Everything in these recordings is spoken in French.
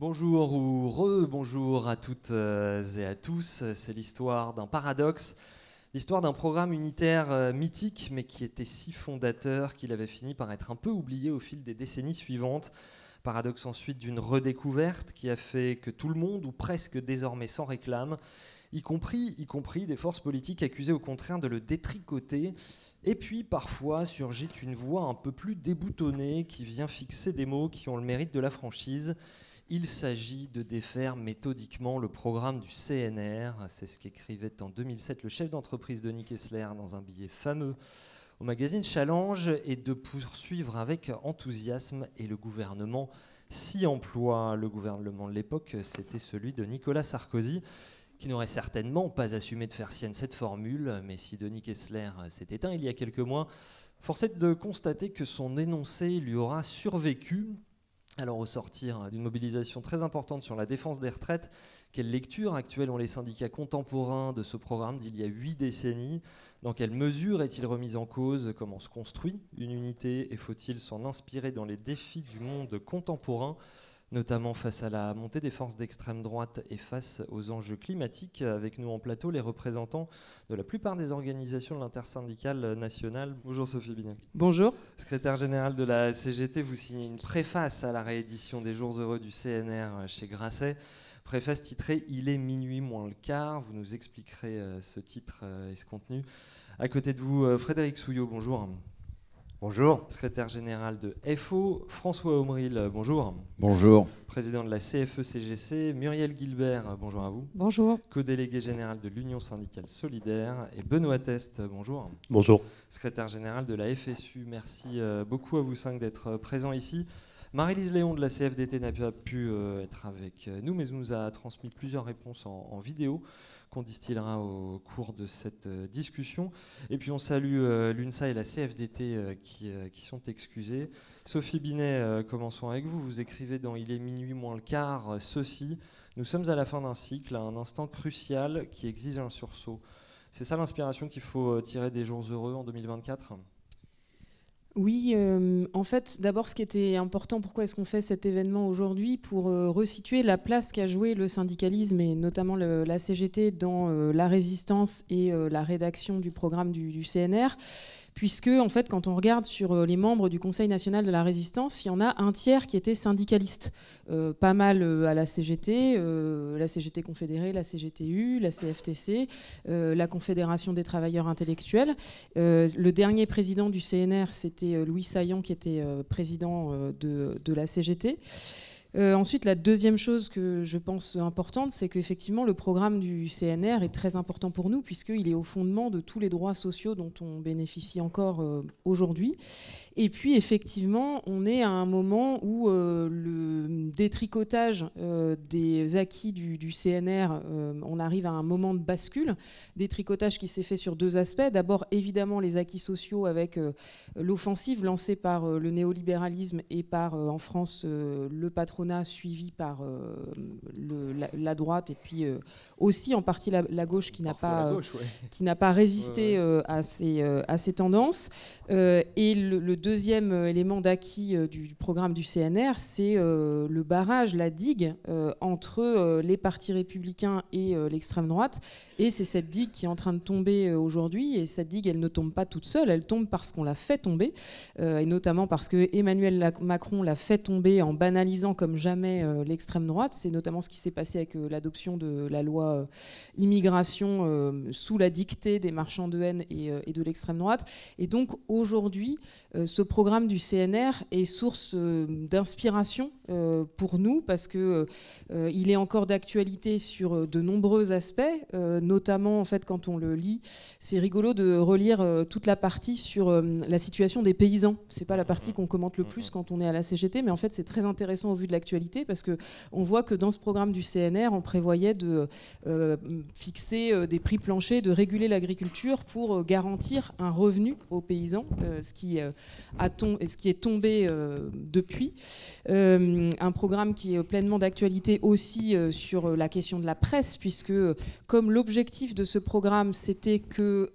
Bonjour ou re-bonjour à toutes euh, et à tous. C'est l'histoire d'un paradoxe, l'histoire d'un programme unitaire euh, mythique, mais qui était si fondateur qu'il avait fini par être un peu oublié au fil des décennies suivantes. Paradoxe ensuite d'une redécouverte qui a fait que tout le monde, ou presque désormais, sans réclame, y compris, y compris des forces politiques accusées au contraire de le détricoter. Et puis parfois surgit une voix un peu plus déboutonnée qui vient fixer des mots qui ont le mérite de la franchise il s'agit de défaire méthodiquement le programme du CNR. C'est ce qu'écrivait en 2007 le chef d'entreprise Denis Kessler dans un billet fameux au magazine Challenge et de poursuivre avec enthousiasme et le gouvernement s'y emploie. Le gouvernement de l'époque, c'était celui de Nicolas Sarkozy qui n'aurait certainement pas assumé de faire sienne cette formule, mais si Denis Kessler s'est éteint il y a quelques mois, force est de constater que son énoncé lui aura survécu, alors au sortir hein, d'une mobilisation très importante sur la défense des retraites, quelle lecture actuelle ont les syndicats contemporains de ce programme d'il y a huit décennies Dans quelle mesure est-il remis en cause Comment se construit une unité Et faut-il s'en inspirer dans les défis du monde contemporain notamment face à la montée des forces d'extrême droite et face aux enjeux climatiques. Avec nous en plateau, les représentants de la plupart des organisations de l'intersyndicale nationale. Bonjour Sophie Binet. Bonjour. Secrétaire général de la CGT, vous signez une préface à la réédition des Jours heureux du CNR chez Grasset. Préface titrée Il est minuit moins le quart. Vous nous expliquerez euh, ce titre euh, et ce contenu. À côté de vous, euh, Frédéric Souillot, bonjour. Bonjour. Secrétaire général de FO, François Omril, euh, bonjour. Bonjour. Président de la CFE-CGC, e Muriel Gilbert, euh, bonjour à vous. Bonjour. Co-délégué général de l'Union syndicale solidaire et Benoît Test, euh, bonjour. Bonjour. Secrétaire général de la FSU, merci beaucoup à vous cinq d'être présents ici. Marie-Lise Léon de la CFDT n'a pas pu être avec nous, mais nous a transmis plusieurs réponses en vidéo qu'on distillera au cours de cette euh, discussion. Et puis on salue euh, l'UNSA et la CFDT euh, qui, sont excusés. Sophie Binet, commençons avec vous. Vous écrivez dans Il est minuit moins le quart ceci. Nous sommes à la fin d'un cycle, à un instant crucial qui exige un sursaut. C'est ça l'inspiration qu'il faut tirer des jours heureux en 2024 oui, euh, en fait, d'abord, ce qui était important, pourquoi est-ce qu'on fait cet événement aujourd'hui Pour euh, resituer la place qu'a joué le syndicalisme et notamment la CGT dans euh, la résistance et la rédaction du programme du CNR puisque en fait, quand on regarde sur euh, les membres du Conseil national de la résistance, il y en a un tiers qui étaient syndicalistes, euh, pas mal euh, à la CGT, la CGT confédérée, la CGTU, la CFTC, la Confédération des travailleurs intellectuels. le dernier président du CNR, c'était Louis Saillant, qui était président de la CGT. Euh, ensuite, la deuxième chose que je pense importante, c'est qu'effectivement, le programme du CNR est très important pour nous, puisqu'il est au fondement de tous les droits sociaux dont on bénéficie encore euh, aujourd'hui. Et puis effectivement, on est à un moment où euh, le détricotage euh, des acquis du, CNR, euh, on arrive à un moment de bascule, détricotage qui s'est fait sur deux aspects. D'abord, évidemment, les acquis sociaux avec l'offensive lancée par le néolibéralisme et par, en France, le patronat suivi par la, droite et puis aussi en partie la, gauche qui n'a pas, pas résisté à, ces, à ces tendances. Euh, et le, deuxième euh, élément d'acquis euh, du, programme du CNR, c'est le barrage, la digue entre les partis républicains et l'extrême droite. Et c'est cette digue qui est en train de tomber aujourd'hui. Et cette digue, elle ne tombe pas toute seule, elle tombe parce qu'on l'a fait tomber, et notamment parce que Emmanuel Macron l'a fait tomber en banalisant comme jamais l'extrême droite. C'est notamment ce qui s'est passé avec l'adoption de la loi immigration sous la dictée des marchands de haine et, et de l'extrême droite. Et donc, au aujourd'hui, euh, ce programme du CNR est source euh, d'inspiration euh, pour nous parce que il est encore d'actualité sur de nombreux aspects, notamment en fait quand on le lit, c'est rigolo de relire toute la partie sur la situation des paysans. C'est pas la partie mhm. qu'on commente le mhm. plus quand on est à la CGT, mais en fait c'est très intéressant au vu de l'actualité parce que on voit que dans ce programme du CNR, on prévoyait de fixer des prix planchers, de réguler l'agriculture pour garantir un revenu aux paysans euh, ce, qui euh, a tom ce qui est tombé euh, depuis. un programme qui est pleinement d'actualité aussi sur la question de la presse, puisque comme l'objectif de ce programme, c'était que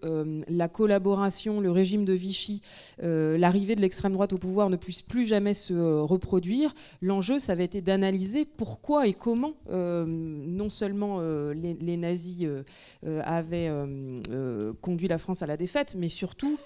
la collaboration, le régime de Vichy, l'arrivée de l'extrême droite au pouvoir ne puisse plus jamais se reproduire, l'enjeu, ça avait été d'analyser pourquoi et comment non seulement les, nazis avaient conduit la France à la défaite, mais surtout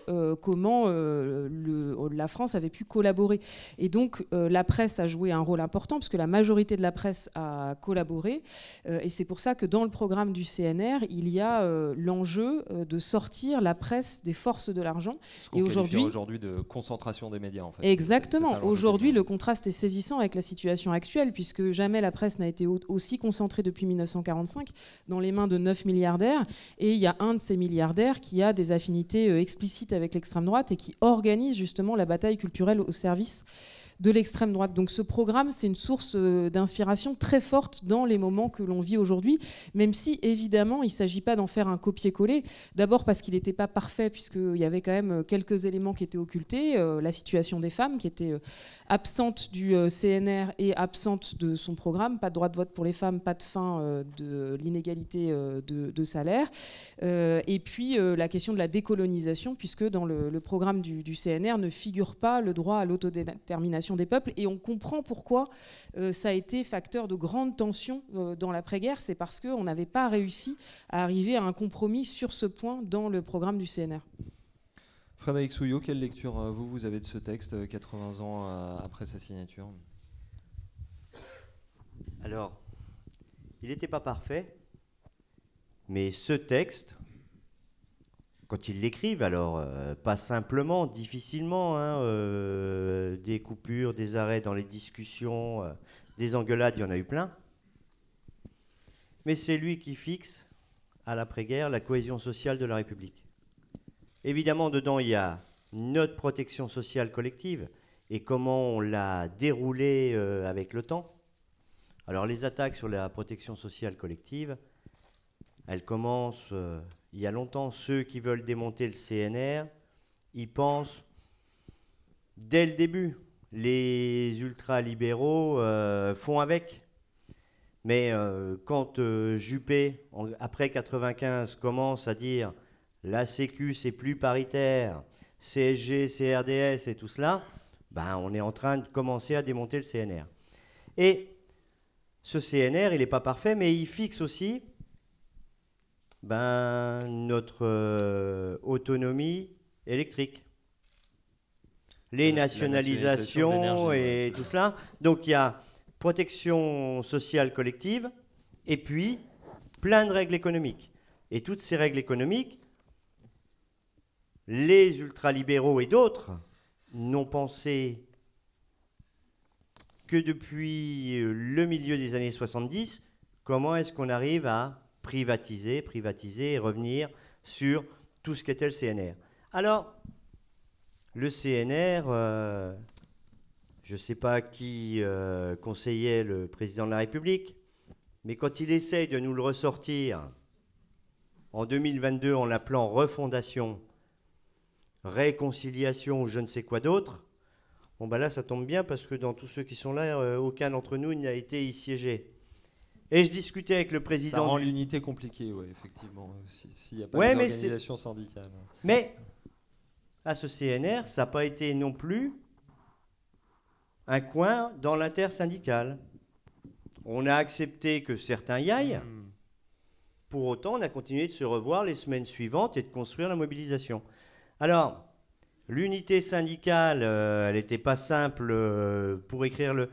comment euh, euh, la France avait pu collaborer. Et donc euh, la presse a joué un rôle important, parce que la majorité de la presse a collaboré. et c'est pour ça que dans le programme du CNR, il y a l'enjeu de sortir la presse des forces de l'argent. Et aujourd'hui, aujourd'hui de concentration des médias, en fait. Exactement. Aujourd'hui, le contraste est saisissant avec la situation actuelle, puisque jamais la presse n'a été aussi concentrée depuis 1945 dans les mains de 9 milliardaires. Et il y a un de ces milliardaires qui a des affinités explicites avec l'extrême droite et qui organise justement la bataille culturelle au service de l'extrême droite. Donc ce programme, c'est une source euh, d'inspiration très forte dans les moments que l'on vit aujourd'hui, même si évidemment il ne s'agit pas d'en faire un copier-coller. D'abord parce qu'il n'était pas parfait, puisqu'il y avait quand même euh, quelques éléments qui étaient occultés, euh, la situation des femmes qui était absente du euh, CNR et absente de son programme, pas de droit de vote pour les femmes, pas de fin euh, de l'inégalité euh, de, salaire, et puis la question de la décolonisation, puisque dans le, programme du, du, CNR ne figure pas le droit à l'autodétermination des peuples, et on comprend pourquoi ça a été facteur de grande tension dans l'après-guerre, c'est parce qu'on n'avait pas réussi à arriver à un compromis sur ce point dans le programme du CNR. Frédéric Souillot, quelle lecture euh, vous, vous avez de ce texte 80 euh, ans euh, après sa signature Alors, il n'était pas parfait, mais ce texte, quand ils l'écrivent, alors pas simplement, difficilement, hein, des coupures, des arrêts dans les discussions, des engueulades, il y en a eu plein. Mais c'est lui qui fixe à l'après-guerre la cohésion sociale de la République. Évidemment, dedans, il y a notre protection sociale collective et comment on l'a déroulée euh, avec le temps. Alors les attaques sur la protection sociale collective, elles commencent euh, il y a longtemps. Ceux qui veulent démonter le CNR, ils pensent dès le début. Les ultralibéraux euh, font avec. Mais quand Juppé, après 1995, commence à dire la Sécu, c'est plus paritaire, CSG, CRDS et tout cela, ben, on est en train de commencer à démonter le CNR. Et ce CNR, il n'est pas parfait, mais il fixe aussi ben, notre euh, autonomie électrique. Les nationalisations et tout cela. Donc il y a protection sociale collective et puis plein de règles économiques. Et toutes ces règles économiques, les ultralibéraux et d'autres n'ont pensé que depuis euh, le milieu des années 70, comment est-ce qu'on arrive à privatiser, privatiser et revenir sur tout ce qu'était le CNR. Alors, le CNR, euh, je ne sais pas qui euh, conseillait le président de la République, mais quand il essaye de nous le ressortir en 2022 en l'appelant refondation, réconciliation ou je ne sais quoi d'autre, bon bah là ça tombe bien parce que dans tous ceux qui sont là, euh, aucun d'entre nous n'a été y siégé. Et je discutais avec le président. Ça rend l'unité compliquée, oui, effectivement, euh, s'il n'y a pas d'organisation syndicale. Mais à ce CNR, ça n'a pas été non plus un coin dans l'intersyndicale. On a accepté que certains y aillent. Hmm. Pour autant, on a continué de se revoir les semaines suivantes et de construire la mobilisation. Alors, l'unité syndicale, euh, elle n'était pas simple euh, pour écrire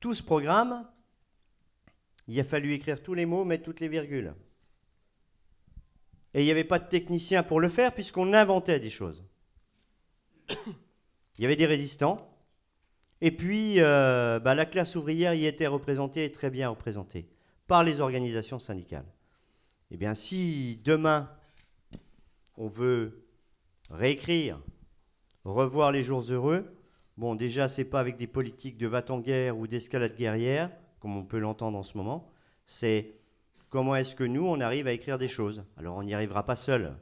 tout ce programme. Il a fallu écrire tous les mots, mettre toutes les virgules. Et il n'y avait pas de technicien pour le faire puisqu'on inventait des choses. il y avait des résistants. Et puis, euh, bah, la classe ouvrière y était représentée et très bien représentée par les organisations syndicales. Eh bien, si demain, on veut réécrire, revoir les jours heureux, bon, déjà, c'est pas avec des politiques de va-t-en-guerre ou d'escalade guerrière, comme on peut l'entendre en ce moment, c'est comment est-ce que nous, on arrive à écrire des choses. Alors, on n'y arrivera pas seul.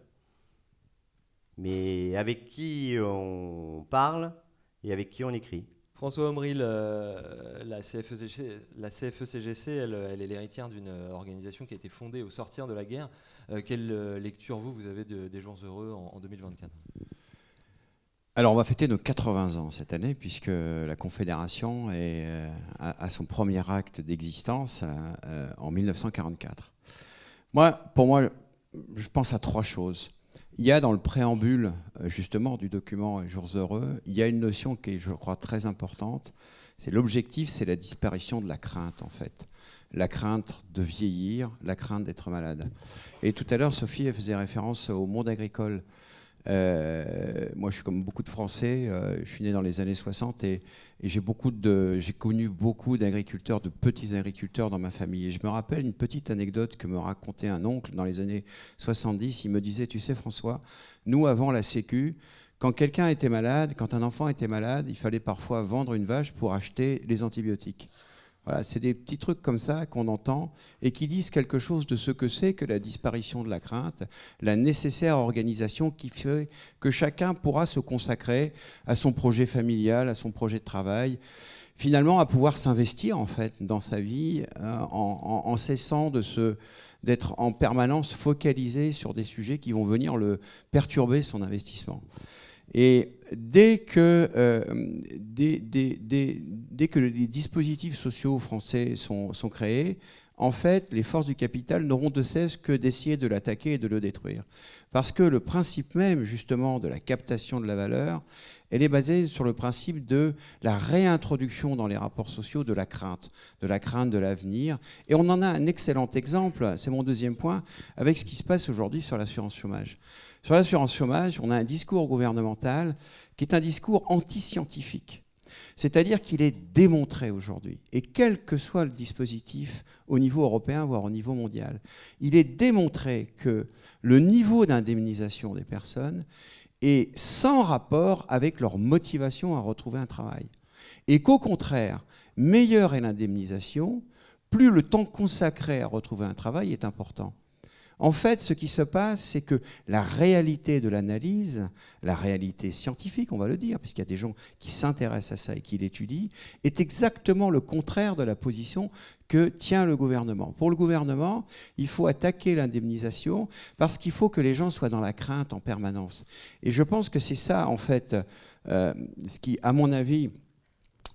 Mais avec qui euh, on parle et avec qui on écrit. François Omril, euh, la, CFECGC, e e elle est l'héritière d'une euh, organisation qui a été fondée au sortir de la guerre, euh, quelle euh, lecture, vous, vous avez des Jours Heureux en, 2024 alors on va fêter nos 80 ans cette année puisque la Confédération est à euh, son premier acte d'existence en 1944. Moi, pour moi, je pense à trois choses. Il y a dans le préambule justement du document Jours heureux, il y a une notion qui est, je crois, très importante. C'est l'objectif, c'est la disparition de la crainte en fait la crainte de vieillir, la crainte d'être malade. Et tout à l'heure, Sophie faisait référence au monde agricole. Euh, moi, je suis comme beaucoup de Français, euh, je suis né dans les années 60 et, j'ai, j'ai connu beaucoup d'agriculteurs, de petits agriculteurs dans ma famille. Et je me rappelle une petite anecdote que me racontait un oncle dans les années 70. Il me disait, tu sais François, nous, avant la Sécu, quand quelqu'un était malade, quand un enfant était malade, il fallait parfois vendre une vache pour acheter les antibiotiques. Voilà, c'est des petits trucs comme ça qu'on entend et qui disent quelque chose de ce que c'est que la disparition de la crainte, la nécessaire organisation qui fait que chacun pourra se consacrer à son projet familial, à son projet de travail, finalement à pouvoir s'investir en fait dans sa vie euh, en, cessant d'être en permanence focalisé sur des sujets qui vont venir le perturber son investissement. Et dès que, euh, que les dispositifs sociaux français sont, sont, créés, en fait, les forces du capital n'auront de cesse que d'essayer de l'attaquer et de le détruire. Parce que le principe même, justement, de la captation de la valeur, elle est basée sur le principe de la réintroduction dans les rapports sociaux de la crainte, de la crainte de l'avenir. Et on en a un excellent exemple, c'est mon deuxième point, avec ce qui se passe aujourd'hui sur l'assurance chômage. Sur l'assurance chômage, on a un discours gouvernemental qui est un discours anti-scientifique. C'est-à-dire qu'il est démontré aujourd'hui, et quel que soit le dispositif au niveau européen, voire au niveau mondial, il est démontré que le niveau d'indemnisation des personnes est sans rapport avec leur motivation à retrouver un travail. Et qu'au contraire, meilleure est l'indemnisation, plus le temps consacré à retrouver un travail est important. En fait, ce qui se passe, c'est que la réalité de l'analyse, la réalité scientifique, on va le dire, puisqu'il y a des gens qui s'intéressent à ça et qui l'étudient, est exactement le contraire de la position que tient le gouvernement. Pour le gouvernement, il faut attaquer l'indemnisation parce qu'il faut que les gens soient dans la crainte en permanence. Et je pense que c'est ça, en fait, euh, ce qui, à mon avis,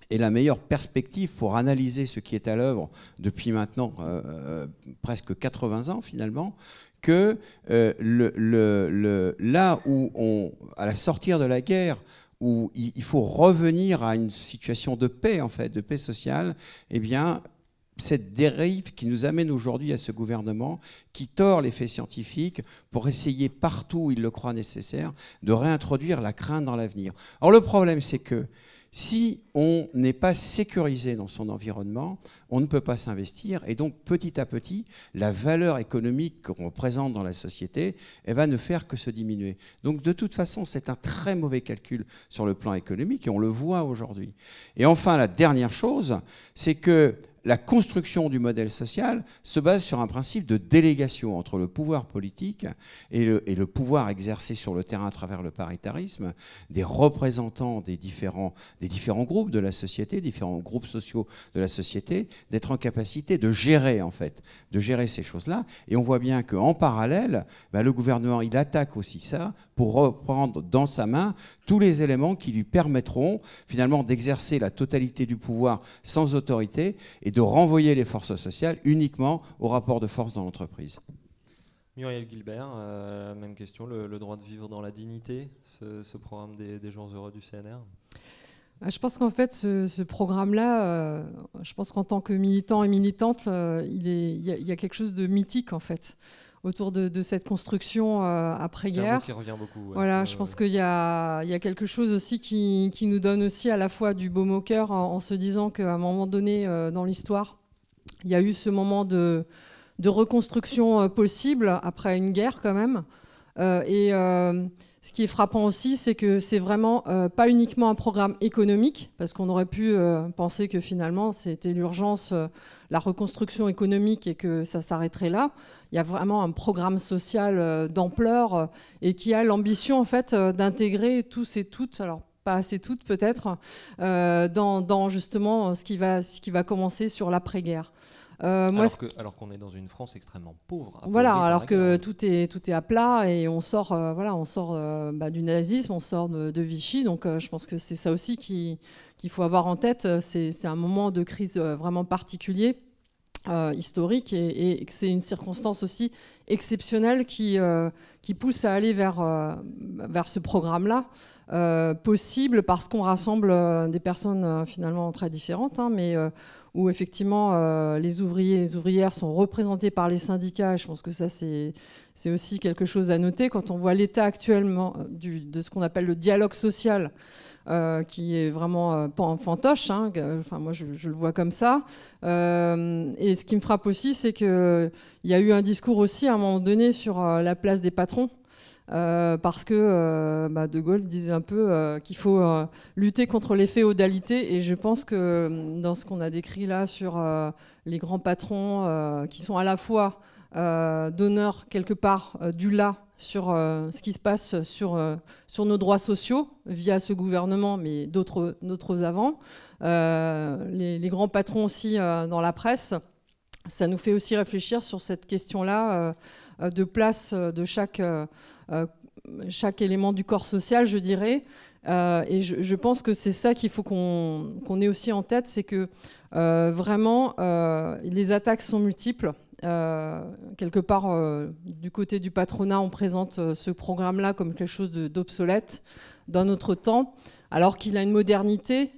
et la meilleure perspective pour analyser ce qui est à l'œuvre depuis maintenant euh, euh, presque 80 ans finalement, que euh, le, là où on, à la sortie de la guerre, où il faut revenir à une situation de paix, en fait, de paix sociale, eh bien, cette dérive qui nous amène aujourd'hui à ce gouvernement, qui tord les faits scientifiques pour essayer partout où il le croit nécessaire de réintroduire la crainte dans l'avenir. Or, le problème, c'est que si on n'est pas sécurisé dans son environnement, on ne peut pas s'investir et donc petit à petit, la valeur économique qu'on représente dans la société, elle va ne faire que se diminuer. Donc de toute façon, c'est un très mauvais calcul sur le plan économique et on le voit aujourd'hui. Et enfin, la dernière chose, c'est que la construction du modèle social se base sur un principe de délégation entre le pouvoir politique et le, pouvoir exercé sur le terrain à travers le paritarisme des représentants des différents, des différents groupes de la société, différents groupes sociaux de la société, d'être en capacité de gérer en fait, de gérer ces choses-là. Et on voit bien qu'en parallèle, bah, le gouvernement, il attaque aussi ça pour reprendre dans sa main tous les éléments qui lui permettront finalement d'exercer la totalité du pouvoir sans autorité et de renvoyer les forces sociales uniquement au rapport de force dans l'entreprise. Muriel Gilbert, euh, même question, le, droit de vivre dans la dignité, ce, programme des, des, gens heureux du CNR euh, je pense qu'en fait, ce, programme-là, euh, je pense qu'en tant que militant et militante, il, est, il, y a, quelque chose de mythique, en fait autour de, cette construction euh, après-guerre. qui revient beaucoup. Voilà, je pense qu'il y, a, quelque chose aussi qui, nous donne aussi à la fois du beau au cœur en, se disant qu'à un moment donné euh, dans l'histoire, il y a eu ce moment de, reconstruction euh, possible après une guerre quand même. et ce qui est frappant aussi, c'est que c'est vraiment pas uniquement un programme économique, parce qu'on aurait pu penser que finalement c'était l'urgence la reconstruction économique et que ça s'arrêterait là. Il y a vraiment un programme social euh, d'ampleur euh, et qui a l'ambition en fait euh, d'intégrer tous et toutes, alors pas assez toutes peut-être, dans, justement ce qui, va, ce qui va commencer sur l'après-guerre. Euh, alors, qu'on est dans une France extrêmement pauvre. Voilà, alors que tout est, tout est à plat et on sort, euh, voilà, on sort euh, bah, du nazisme, on sort de, Vichy. Donc je pense que c'est ça aussi qu'il faut avoir en tête. C'est un moment de crise vraiment particulier. historique et, c'est une circonstance aussi exceptionnelle qui, qui pousse à aller vers, vers ce programme-là, possible parce qu'on rassemble des personnes finalement très différentes, hein, mais où effectivement euh, les ouvriers et les ouvrières sont représentés par les syndicats. Je pense que ça, c'est aussi quelque chose à noter. Quand on voit l'état actuellement euh, de ce qu'on appelle le dialogue social, euh, qui est vraiment pas en fantoche, hein, enfin, moi je, je, le vois comme ça. et ce qui me frappe aussi, c'est qu'il y a eu un discours aussi à un moment donné sur la place des patrons euh, parce que euh, bah, De Gaulle disait un peu euh, qu'il faut lutter contre les féodalités. Et je pense que mm, dans ce qu'on a décrit là sur les grands patrons qui sont à la fois donneurs quelque part du là sur ce qui se passe sur, sur nos droits sociaux via ce gouvernement, mais d'autres avant, les, grands patrons aussi dans la presse ça nous fait aussi réfléchir sur cette question-là de place de chaque, euh, chaque élément du corps social, je dirais. Euh, et je, pense que c'est ça qu'il faut qu'on ait aussi en tête, c'est que euh, vraiment, les attaques sont multiples. quelque part, du côté du patronat, on présente ce programme-là comme quelque chose d'obsolète dans notre temps, alors qu'il a une modernité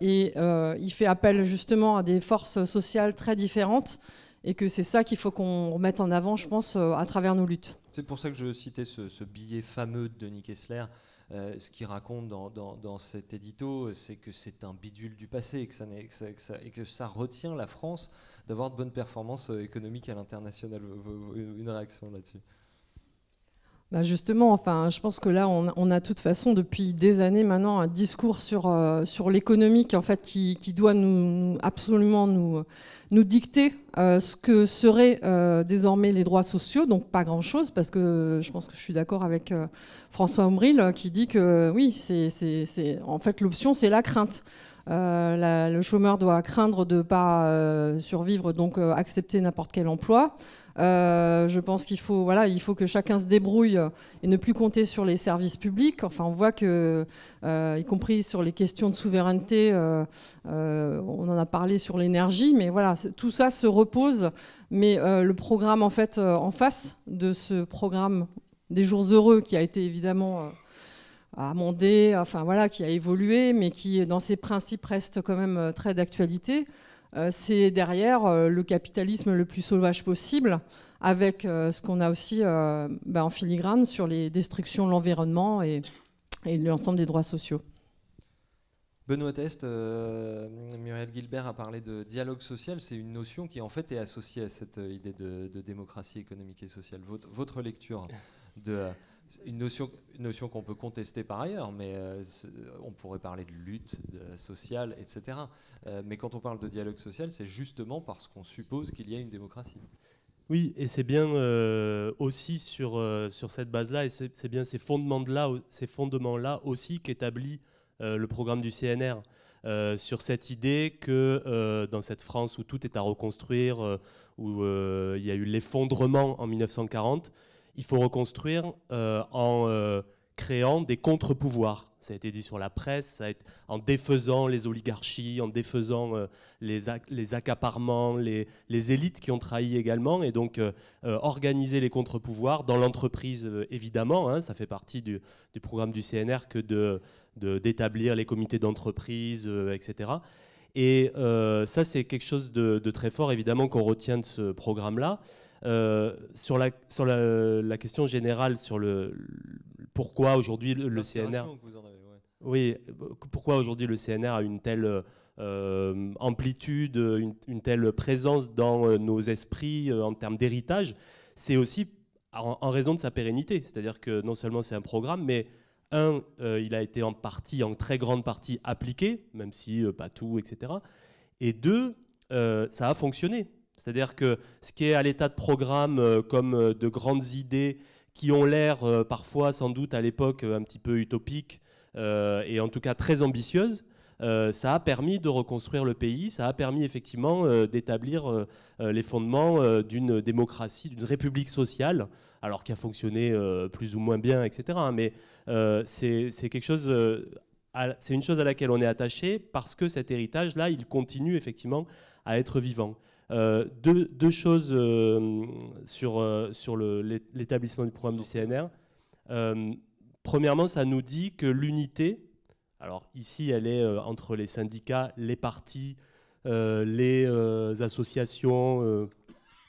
et il fait appel justement à des forces sociales très différentes et que c'est ça qu'il faut qu'on mette en avant, je pense, euh, à travers nos luttes. C'est pour ça que je citais ce, billet fameux de Denis Kessler. Euh, ce qu'il raconte dans, cet édito, c'est que c'est un bidule du passé et et que ça retient la France d'avoir de bonnes performances euh, économiques à l'international. Une réaction là-dessus bah, justement, enfin, je pense que là, on, a de toute façon depuis des années maintenant un discours sur, l'économie euh, sur en fait, qui, doit nous, absolument nous, nous dicter euh, ce que seraient euh, désormais les droits sociaux. Donc pas grand-chose, parce que je pense que je suis d'accord avec François Ombril qui dit que oui, c'est en fait l'option, c'est la crainte. le chômeur doit craindre de ne pas survivre, donc accepter n'importe quel emploi. Euh, je pense qu'il faut, voilà, il faut que chacun se débrouille et ne plus compter sur les services publics. Enfin, on voit que, euh, y compris sur les questions de souveraineté, euh, on en a parlé sur l'énergie, mais voilà, tout ça se repose. Mais le programme, en fait, en face de ce programme des jours heureux, qui a été évidemment amendé, enfin voilà, qui a évolué, mais qui, dans ses principes, reste quand même très d'actualité. Euh, c'est derrière euh, le capitalisme le plus sauvage possible, avec euh, ce qu'on a aussi bah, en filigrane sur les destructions de l'environnement et, l'ensemble des droits sociaux. Benoît Est, Muriel Gilbert a parlé de dialogue social. C'est une notion qui en fait est associée à cette idée de, démocratie économique et sociale. votre lecture de, une notion, qu'on peut contester par ailleurs, mais euh, on pourrait parler de lutte sociale, etc. Euh, mais quand on parle de dialogue social, c'est justement parce qu'on suppose qu'il y a une démocratie. Oui, et c'est bien euh, aussi sur, sur cette base-là, et c'est bien ces fondements-là ces fondements aussi qu'établit le programme du CNR. sur cette idée que dans cette France où tout est à reconstruire, où il y a eu l'effondrement en 1940, il faut reconstruire euh, en euh, créant des contre-pouvoirs. Ça a été dit sur la presse, ça en défaisant les oligarchies, en défaisant euh, les, accaparements, les, élites qui ont trahi également, et donc organiser les contre-pouvoirs dans l'entreprise, évidemment, hein. ça fait partie du, programme du CNR que d'établir les comités d'entreprise, etc. Et ça, c'est quelque chose de, très fort, évidemment, qu'on retient de ce programme-là. Euh, sur la, sur la, question générale sur le, pourquoi aujourd'hui le, CNR. Oui, pourquoi aujourd'hui le CNR a une telle euh, amplitude, une, telle présence dans euh, nos esprits en termes d'héritage, c'est aussi en, raison de sa pérennité. C'est-à-dire que non seulement c'est un programme, mais un, il a été en partie, en très grande partie appliqué, même si pas tout, etc. Et deux, ça a fonctionné. C'est-à-dire que ce qui est à l'état de programme euh, comme euh, de grandes idées qui ont l'air euh, parfois sans doute à l'époque un petit peu utopiques et en tout cas très ambitieuses, ça a permis de reconstruire le pays, ça a permis effectivement d'établir les fondements d'une démocratie, d'une république sociale, alors qui a fonctionné plus ou moins bien, etc. Mais c'est quelque chose, c'est une chose à laquelle on est attaché parce que cet héritage-là, il continue effectivement à être vivant. Euh, deux, choses euh, sur, euh, l'établissement du programme du CNR. premièrement, ça nous dit que l'unité, alors ici, elle est entre les syndicats, les partis, les associations,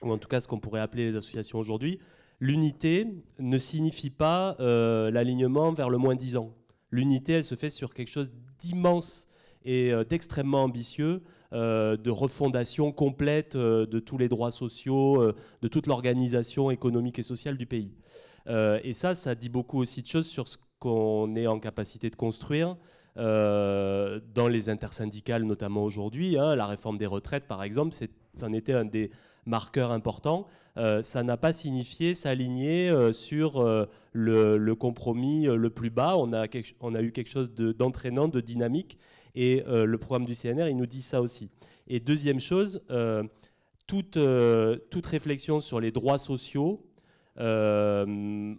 ou en tout cas ce qu'on pourrait appeler les associations aujourd'hui, l'unité ne signifie pas l'alignement vers le moins 10 ans. L'unité, elle se fait sur quelque chose d'immense et euh, d'extrêmement extrêmement ambitieux euh, de refondation complète euh, de tous les droits sociaux, de toute l'organisation économique et sociale du pays. et ça, ça dit beaucoup aussi de choses sur ce qu'on est en capacité de construire. dans les intersyndicales, notamment aujourd'hui, hein. la réforme des retraites, par exemple, c'en était un des marqueurs importants. ça n'a pas signifié s'aligner sur le, compromis le plus bas. On a, on a eu quelque chose d'entraînant, de dynamique, et euh, le programme du CNR, il nous dit ça aussi. Et deuxième chose, euh, euh, toute, réflexion sur les droits sociaux entraîne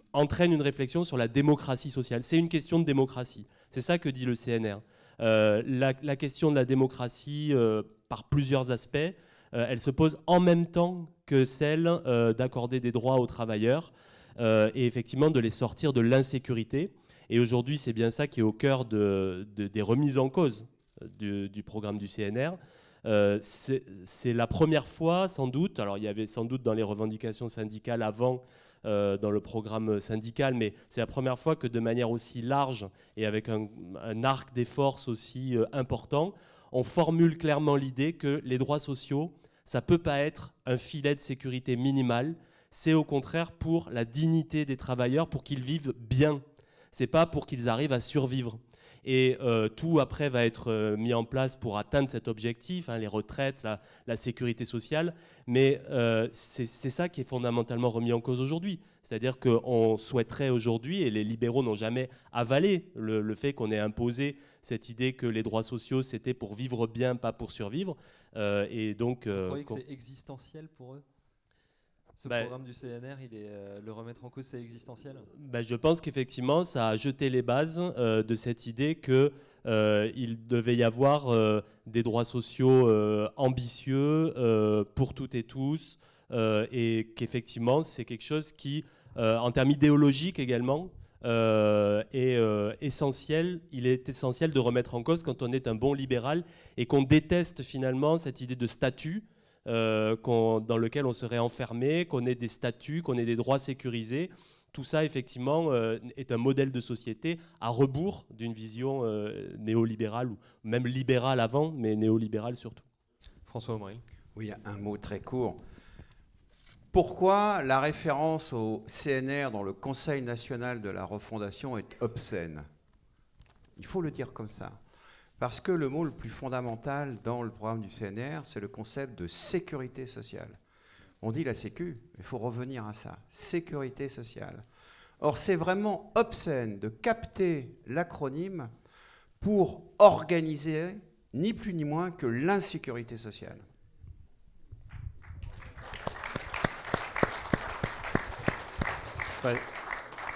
une réflexion sur la démocratie sociale. C'est une question de démocratie. C'est ça que dit le CNR. la, question de la démocratie, par plusieurs aspects, elle se pose en même temps que celle d'accorder des droits aux travailleurs et effectivement de les sortir de l'insécurité. Et aujourd'hui, c'est bien ça qui est au cœur des remises en cause euh, du, programme du CNR. Euh, c'est la première fois, sans doute, alors il y avait sans doute dans les revendications syndicales avant, euh, dans le programme syndical, mais c'est la première fois que de manière aussi large et avec un, arc des forces aussi important, on formule clairement l'idée que les droits sociaux, ça peut pas être un filet de sécurité minimal, c'est au contraire pour la dignité des travailleurs, pour qu'ils vivent bien c'est pas pour qu'ils arrivent à survivre. Et euh, tout après va être euh, mis en place pour atteindre cet objectif, hein, les retraites, la, sécurité sociale. Mais euh, c'est ça qui est fondamentalement remis en cause aujourd'hui. C'est-à-dire qu'on souhaiterait aujourd'hui, et les libéraux n'ont jamais avalé le, fait qu'on ait imposé cette idée que les droits sociaux, c'était pour vivre bien, pas pour survivre. et donc, Vous croyez que c'est existentiel pour eux ce bah, programme du CNR, il est, euh, le remettre en cause, c'est existentiel bah, Je pense qu'effectivement, ça a jeté les bases euh, de cette idée qu'il euh, devait y avoir des droits sociaux ambitieux pour toutes et tous, et qu'effectivement, c'est quelque chose qui, en termes idéologiques également, est essentiel. Il est essentiel de remettre en cause quand on est un bon libéral et qu'on déteste finalement cette idée de statut euh, dans lequel on serait enfermé, qu'on ait des statuts, qu'on ait des droits sécurisés. Tout ça, effectivement, euh, est un modèle de société à rebours d'une vision euh, néolibérale, ou même libérale avant, mais néolibérale surtout. François O'Brien. Oui, un mot très court. Pourquoi la référence au CNR dans le Conseil national de la refondation est obscène Il faut le dire comme ça. Parce que le mot le plus fondamental dans le programme du CNR, c'est le concept de sécurité sociale. On dit la Sécu, il faut revenir à ça, sécurité sociale. Or, c'est vraiment obscène de capter l'acronyme pour organiser ni plus ni moins que l'insécurité sociale.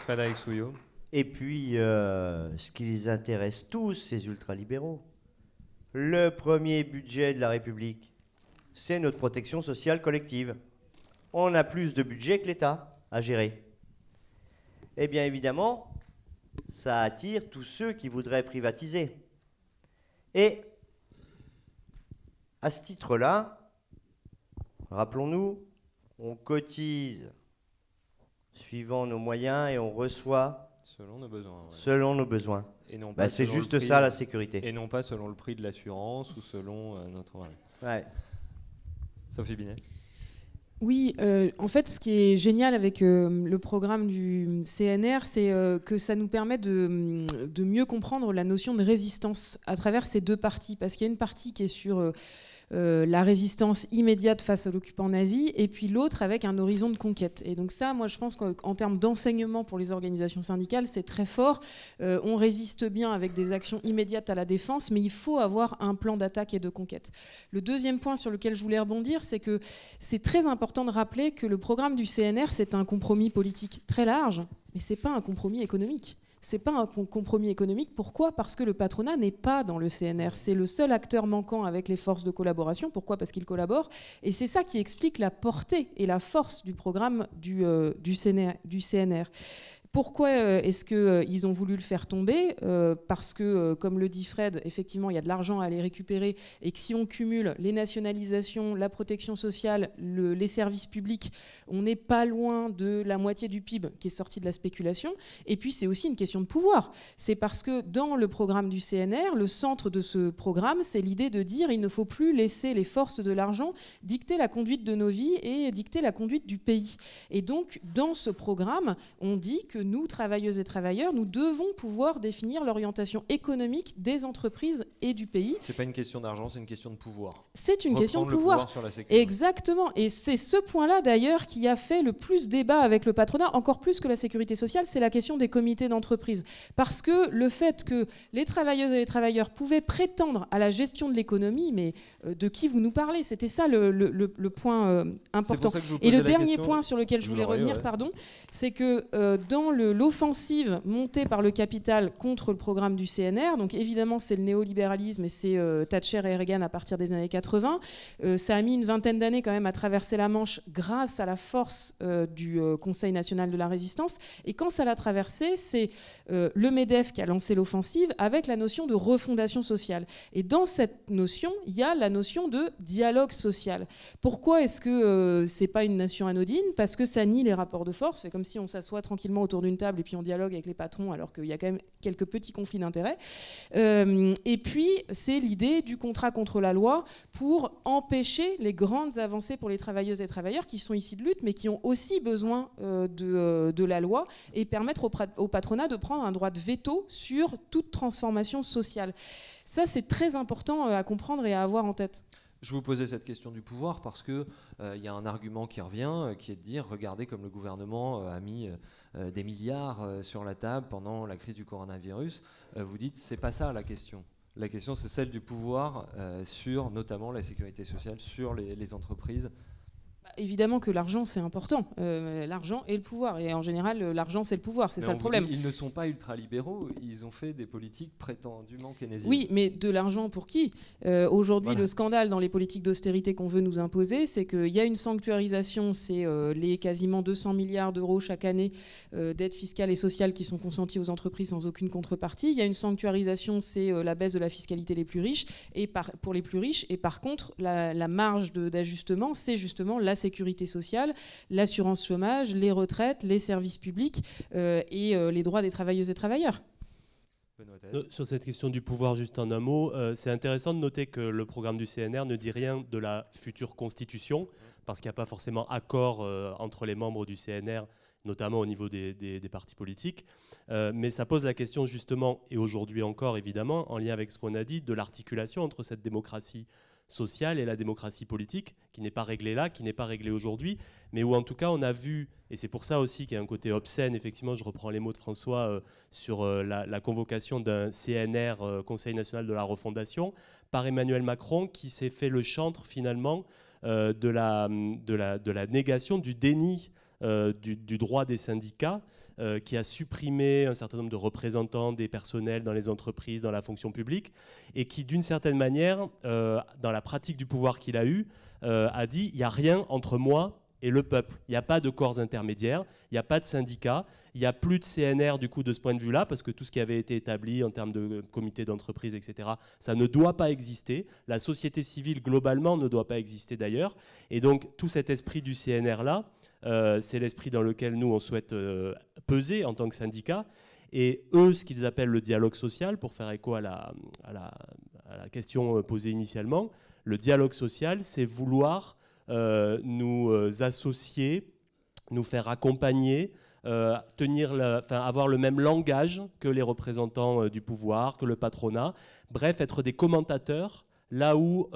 Frédéric Souillot. Et puis, euh, ce qui les intéresse tous, ces ultralibéraux, le premier budget de la République, c'est notre protection sociale collective. On a plus de budget que l'État à gérer. Et eh bien évidemment, ça attire tous ceux qui voudraient privatiser. Et à ce titre-là, rappelons-nous, on cotise suivant nos moyens et on reçoit Selon nos besoins. Selon nos besoins. Et non bah, c'est juste ça hein. la sécurité. Et non pas selon le prix de l'assurance ou selon euh, notre. Ouais. Sophie Binet. Oui, euh, en fait, ce qui est génial avec euh, le programme du CNR, c'est que ça nous permet de, de, mieux comprendre la notion de résistance à travers ces deux parties. Parce qu'il y a une partie qui est sur euh, la résistance immédiate face à l'occupant nazi, et puis l'autre avec un horizon de conquête. Et donc ça, moi, je pense qu'en termes d'enseignement pour les organisations syndicales, c'est très fort. Euh, on résiste bien avec des actions immédiates à la défense, mais il faut avoir un plan d'attaque et de conquête. Le deuxième point sur lequel je voulais rebondir, c'est que c'est très important de rappeler que le programme du CNR, c'est un compromis politique très large, mais n'est pas un compromis économique n'est pas un compromis économique. Pourquoi Parce que le patronat n'est pas dans le CNR. C'est le seul acteur manquant avec les forces de collaboration. Pourquoi Parce qu'il collabore. Et c'est ça qui explique la portée et la force du programme du, euh, Du CNR. Pourquoi euh, est-ce qu'ils euh, ont voulu le faire tomber euh, Parce que, comme le dit Fred, effectivement, il y a de l'argent à aller récupérer et que si on cumule les nationalisations, la protection sociale, les services publics, on n'est pas loin de la moitié du PIB qui est sorti de la spéculation. Et puis, c'est aussi une question de pouvoir. C'est parce que dans le programme du CNR, le centre de ce programme, c'est l'idée de dire il ne faut plus laisser les forces de l'argent dicter la conduite de nos vies et dicter la conduite du pays. Et donc, dans ce programme, on dit que nous, travailleuses et travailleurs, nous devons pouvoir définir l'orientation économique des entreprises et du pays. C'est pas une question d'argent, c'est une question de pouvoir. C'est une question de pouvoir. Exactement. Et c'est ce point-là d'ailleurs qui a fait le plus débat avec le patronat, encore plus que la sécurité sociale, c'est la question des comités d'entreprise. Parce que le fait que les travailleuses et les travailleurs pouvaient prétendre à la gestion de l'économie, mais euh, de qui vous nous parlez C'était ça le, point euh, important. Et le dernier point sur lequel je voulais revenir, pardon, c'est que euh, dans dans l'offensive montée par le capital contre le programme du CNR. Donc évidemment, c'est le néolibéralisme et c'est euh, Thatcher et Reagan à partir des années 80. Euh, ça a mis une vingtaine d'années quand même à traverser la Manche grâce à la force euh, du Conseil national de la résistance. Et quand ça l'a traversé, c'est le MEDEF qui a lancé l'offensive avec la notion de refondation sociale. Et dans cette notion, il y a la notion de dialogue social. Pourquoi est-ce que c'est pas une nation anodine Parce que ça nie les rapports de force. C'est comme si on s'assoit tranquillement autour d'une table et puis on dialogue avec les patrons alors qu'il y a quand même quelques petits conflits d'intérêts. Euh, et puis, c'est l'idée du contrat contre la loi pour empêcher les grandes avancées pour les travailleuses et travailleurs qui sont ici de lutte, mais qui ont aussi besoin euh, euh, de, la loi et permettre au patronat de prendre un droit de veto sur toute transformation sociale. Ça, c'est très important à comprendre et à avoir en tête. Je vous posais cette question du pouvoir parce que euh, il y a un argument qui revient, euh, qui est de dire, regardez comme le gouvernement euh, a mis des milliards sur la table pendant la crise du coronavirus. vous dites, c'est pas ça la question. La question, c'est celle du pouvoir sur notamment la sécurité sociale, sur les entreprises, évidemment que l'argent, c'est important. Euh, l'argent et le pouvoir. Et en général, l'argent, c'est le pouvoir. C'est ça le problème. ils ne sont pas ultralibéraux. libéraux Ils ont fait des politiques prétendument keynésiennes. Oui, mais de l'argent pour qui euh, Aujourd'hui, le scandale dans les politiques d'austérité qu'on veut nous imposer, c'est qu'il y a une sanctuarisation. C'est euh, les quasiment 200 milliards d'euros chaque année d'aides fiscales et sociales qui sont consenties aux entreprises sans aucune contrepartie. Il y a une sanctuarisation, c'est la baisse de la fiscalité les plus riches et par, pour les plus riches. Et par contre, la, la marge d'ajustement, c'est justement la sécurité sécurité sociale, l'assurance chômage, les retraites, les services publics euh, et euh, les droits des travailleuses et travailleurs. Sur cette question du pouvoir, juste en un mot, euh, c'est intéressant de noter que le programme du CNR ne dit rien de la future constitution, parce qu'il n'y a pas forcément accord entre les membres du CNR notamment au niveau des, partis politiques. mais ça pose la question justement, et aujourd'hui encore évidemment, en lien avec ce qu'on a dit, de l'articulation entre cette démocratie sociale et la démocratie politique, qui n'est pas réglée là, qui n'est pas réglée aujourd'hui, mais où en tout cas on a vu, et c'est pour ça aussi qu'il y a un côté obscène, effectivement je reprends les mots de François euh, sur euh, la, convocation d'un CNR, euh, Conseil national de la refondation, par Emmanuel Macron, qui s'est fait le chantre finalement de la, de, la, négation, du déni du droit des syndicats. Euh, qui a supprimé un certain nombre de représentants des personnels dans les entreprises, dans la fonction publique, et qui, d'une certaine manière, euh, dans la pratique du pouvoir qu'il a eu, euh, a dit, il n'y a rien entre moi et le peuple. Il n'y a pas de corps intermédiaires, il n'y a pas de syndicats, il n'y a plus de CNR du coup de ce point de vue-là, parce que tout ce qui avait été établi en termes de comité d'entreprise, etc., ça ne doit pas exister. La société civile globalement ne doit pas exister d'ailleurs. Et donc tout cet esprit du CNR-là, euh, c'est l'esprit dans lequel nous, on souhaite euh, peser en tant que syndicat. Et eux, ce qu'ils appellent le dialogue social, pour faire écho à la, question euh, posée initialement, le dialogue social, c'est vouloir nous associer, nous faire accompagner, tenir avoir le même langage que les représentants du pouvoir, que le patronat, bref, être des commentateurs, là où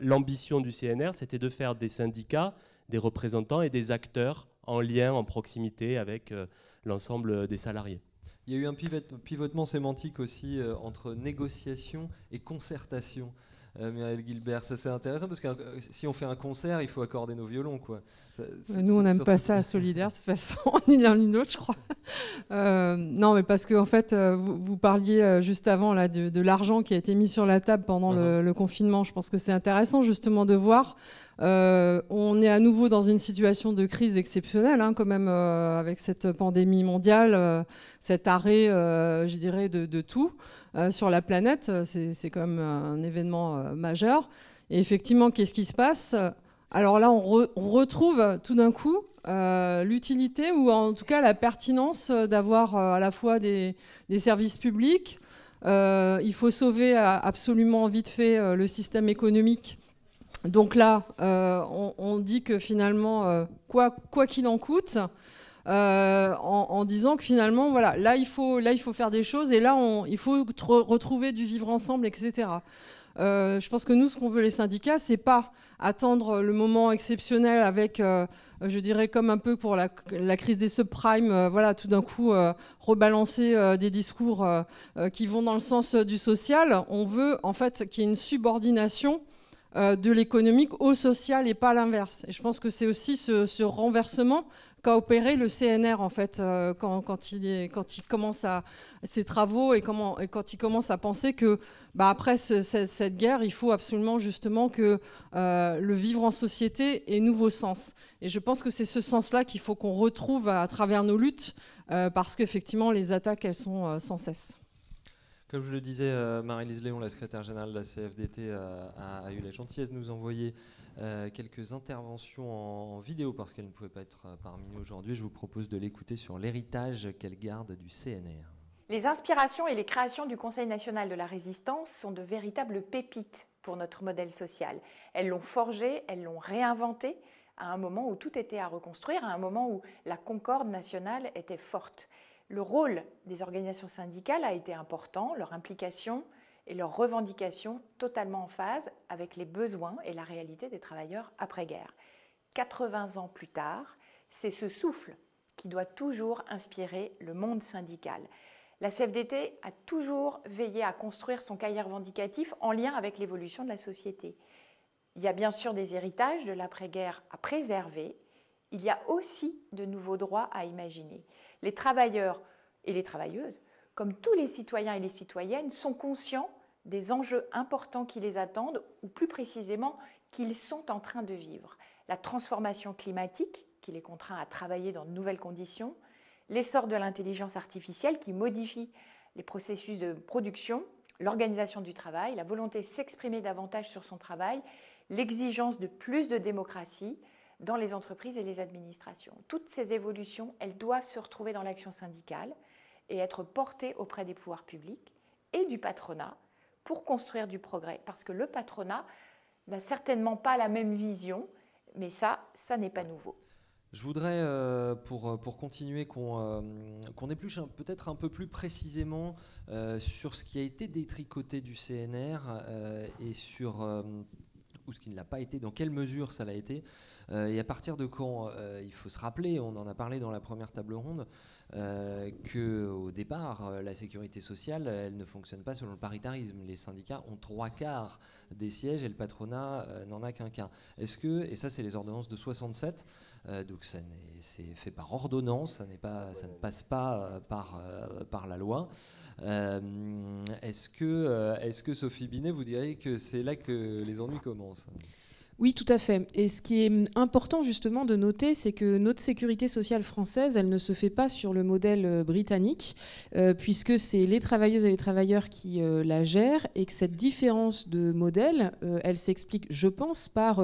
l'ambition du CNR, c'était de faire des syndicats des représentants et des acteurs en lien, en proximité avec euh, l'ensemble des salariés. Il y a eu un pivotement sémantique aussi euh, entre négociation et concertation. Euh, Meryl Gilbert. Ça, c'est intéressant parce que euh, si on fait un concert, il faut accorder nos violons. Quoi. Euh, nous, on n'aime pas ça à Solidaire, de toute façon, ni l'un ni l'autre, je crois. non, mais parce que, en fait, vous, parliez juste avant là, de, l'argent qui a été mis sur la table pendant le, uh-huh. confinement. Je pense que c'est intéressant, justement, de voir. on est à nouveau dans une situation de crise exceptionnelle, hein, quand même, avec cette pandémie mondiale, cet arrêt, je dirais, de tout. Euh, sur la planète. Euh, c'est quand même un événement euh, majeur. Et effectivement, qu'est-ce qui se passe Alors là, on, retrouve tout d'un coup l'utilité ou en tout cas la pertinence d'avoir à la fois des, services publics. il faut sauver absolument vite fait le système économique. Donc là, on, dit que finalement, quoi qu'il en coûte, euh, en, disant que finalement, voilà, là il faut, là, il faut faire des choses et là, il faut retrouver du vivre ensemble, etc. Euh, je pense que nous, ce qu'on veut les syndicats, c'est pas attendre le moment exceptionnel avec, euh, je dirais, comme un peu pour la, crise des subprimes, voilà, tout d'un coup rebalancer des discours qui vont dans le sens du social. On veut en fait qu'il y ait une subordination de l'économique au social et pas l'inverse. Et je pense que c'est aussi ce renversement Opérer le CNR en fait euh, quand, il est, quand, il commence à ses travaux et, comment, quand il commence à penser que bah, après cette, guerre, il faut absolument justement que euh, le vivre en société ait nouveau sens. Et je pense que c'est ce sens-là qu'il faut qu'on retrouve à, travers nos luttes euh, parce qu'effectivement les attaques elles sont sans cesse. Comme je le disais, Marie-Lise Léon, la secrétaire générale de la CFDT, a, a, eu la gentillesse de nous envoyer euh, quelques interventions en, en vidéo parce qu'elle ne pouvait pas être euh, parmi nous aujourd'hui. Je vous propose de l'écouter sur l'héritage qu'elle garde du CNR. Les inspirations et les créations du Conseil national de la résistance sont de véritables pépites pour notre modèle social. Elles l'ont forgé, elles l'ont réinventé à un moment où tout était à reconstruire, à un moment où la concorde nationale était forte. Le rôle des organisations syndicales a été important, leur implication, et leurs revendications totalement en phase avec les besoins et la réalité des travailleurs après-guerre. 80 ans plus tard, c'est ce souffle qui doit toujours inspirer le monde syndical. La CFDT a toujours veillé à construire son cahier revendicatif en lien avec l'évolution de la société. Il y a bien sûr des héritages de l'après-guerre à préserver, il y a aussi de nouveaux droits à imaginer. Les travailleurs et les travailleuses, comme tous les citoyens et les citoyennes, sont conscients des enjeux importants qui les attendent, ou plus précisément, qu'ils sont en train de vivre. La transformation climatique, qui les contraint à travailler dans de nouvelles conditions, l'essor de l'intelligence artificielle, qui modifie les processus de production, l'organisation du travail, la volonté de s'exprimer davantage sur son travail, l'exigence de plus de démocratie dans les entreprises et les administrations. Toutes ces évolutions, elles doivent se retrouver dans l'action syndicale et être portées auprès des pouvoirs publics et du patronat pour construire du progrès, parce que le patronat n'a certainement pas la même vision, mais ça, ça n'est pas nouveau. Je voudrais, euh, pour, pour, continuer, qu'on euh, épluche peut-être un peu plus précisément euh, sur ce qui a été détricoté du CNR et sur ou ce qui ne l'a pas été, dans quelle mesure ça l'a été, et à partir de quand, il faut se rappeler, on en a parlé dans la première table ronde, euh, que qu'au départ, euh, la sécurité sociale, elle ne fonctionne pas selon le paritarisme. Les syndicats ont trois quarts des sièges et le patronat euh, n'en a qu'un quart. Est-ce que, et ça c'est les ordonnances de 67, donc ça c'est fait par ordonnance, ça, pas, ça ne passe pas par, par la loi. est-ce que, est -ce que Sophie Binet, vous diriez que c'est là que les ennuis commencent oui, tout à fait. Et ce qui est hum, important justement de noter, c'est que notre sécurité sociale française, elle ne se fait pas sur le modèle euh, britannique, euh, puisque c'est les travailleuses et les travailleurs qui euh, la gèrent, et que cette différence de modèle, elle s'explique, je pense, par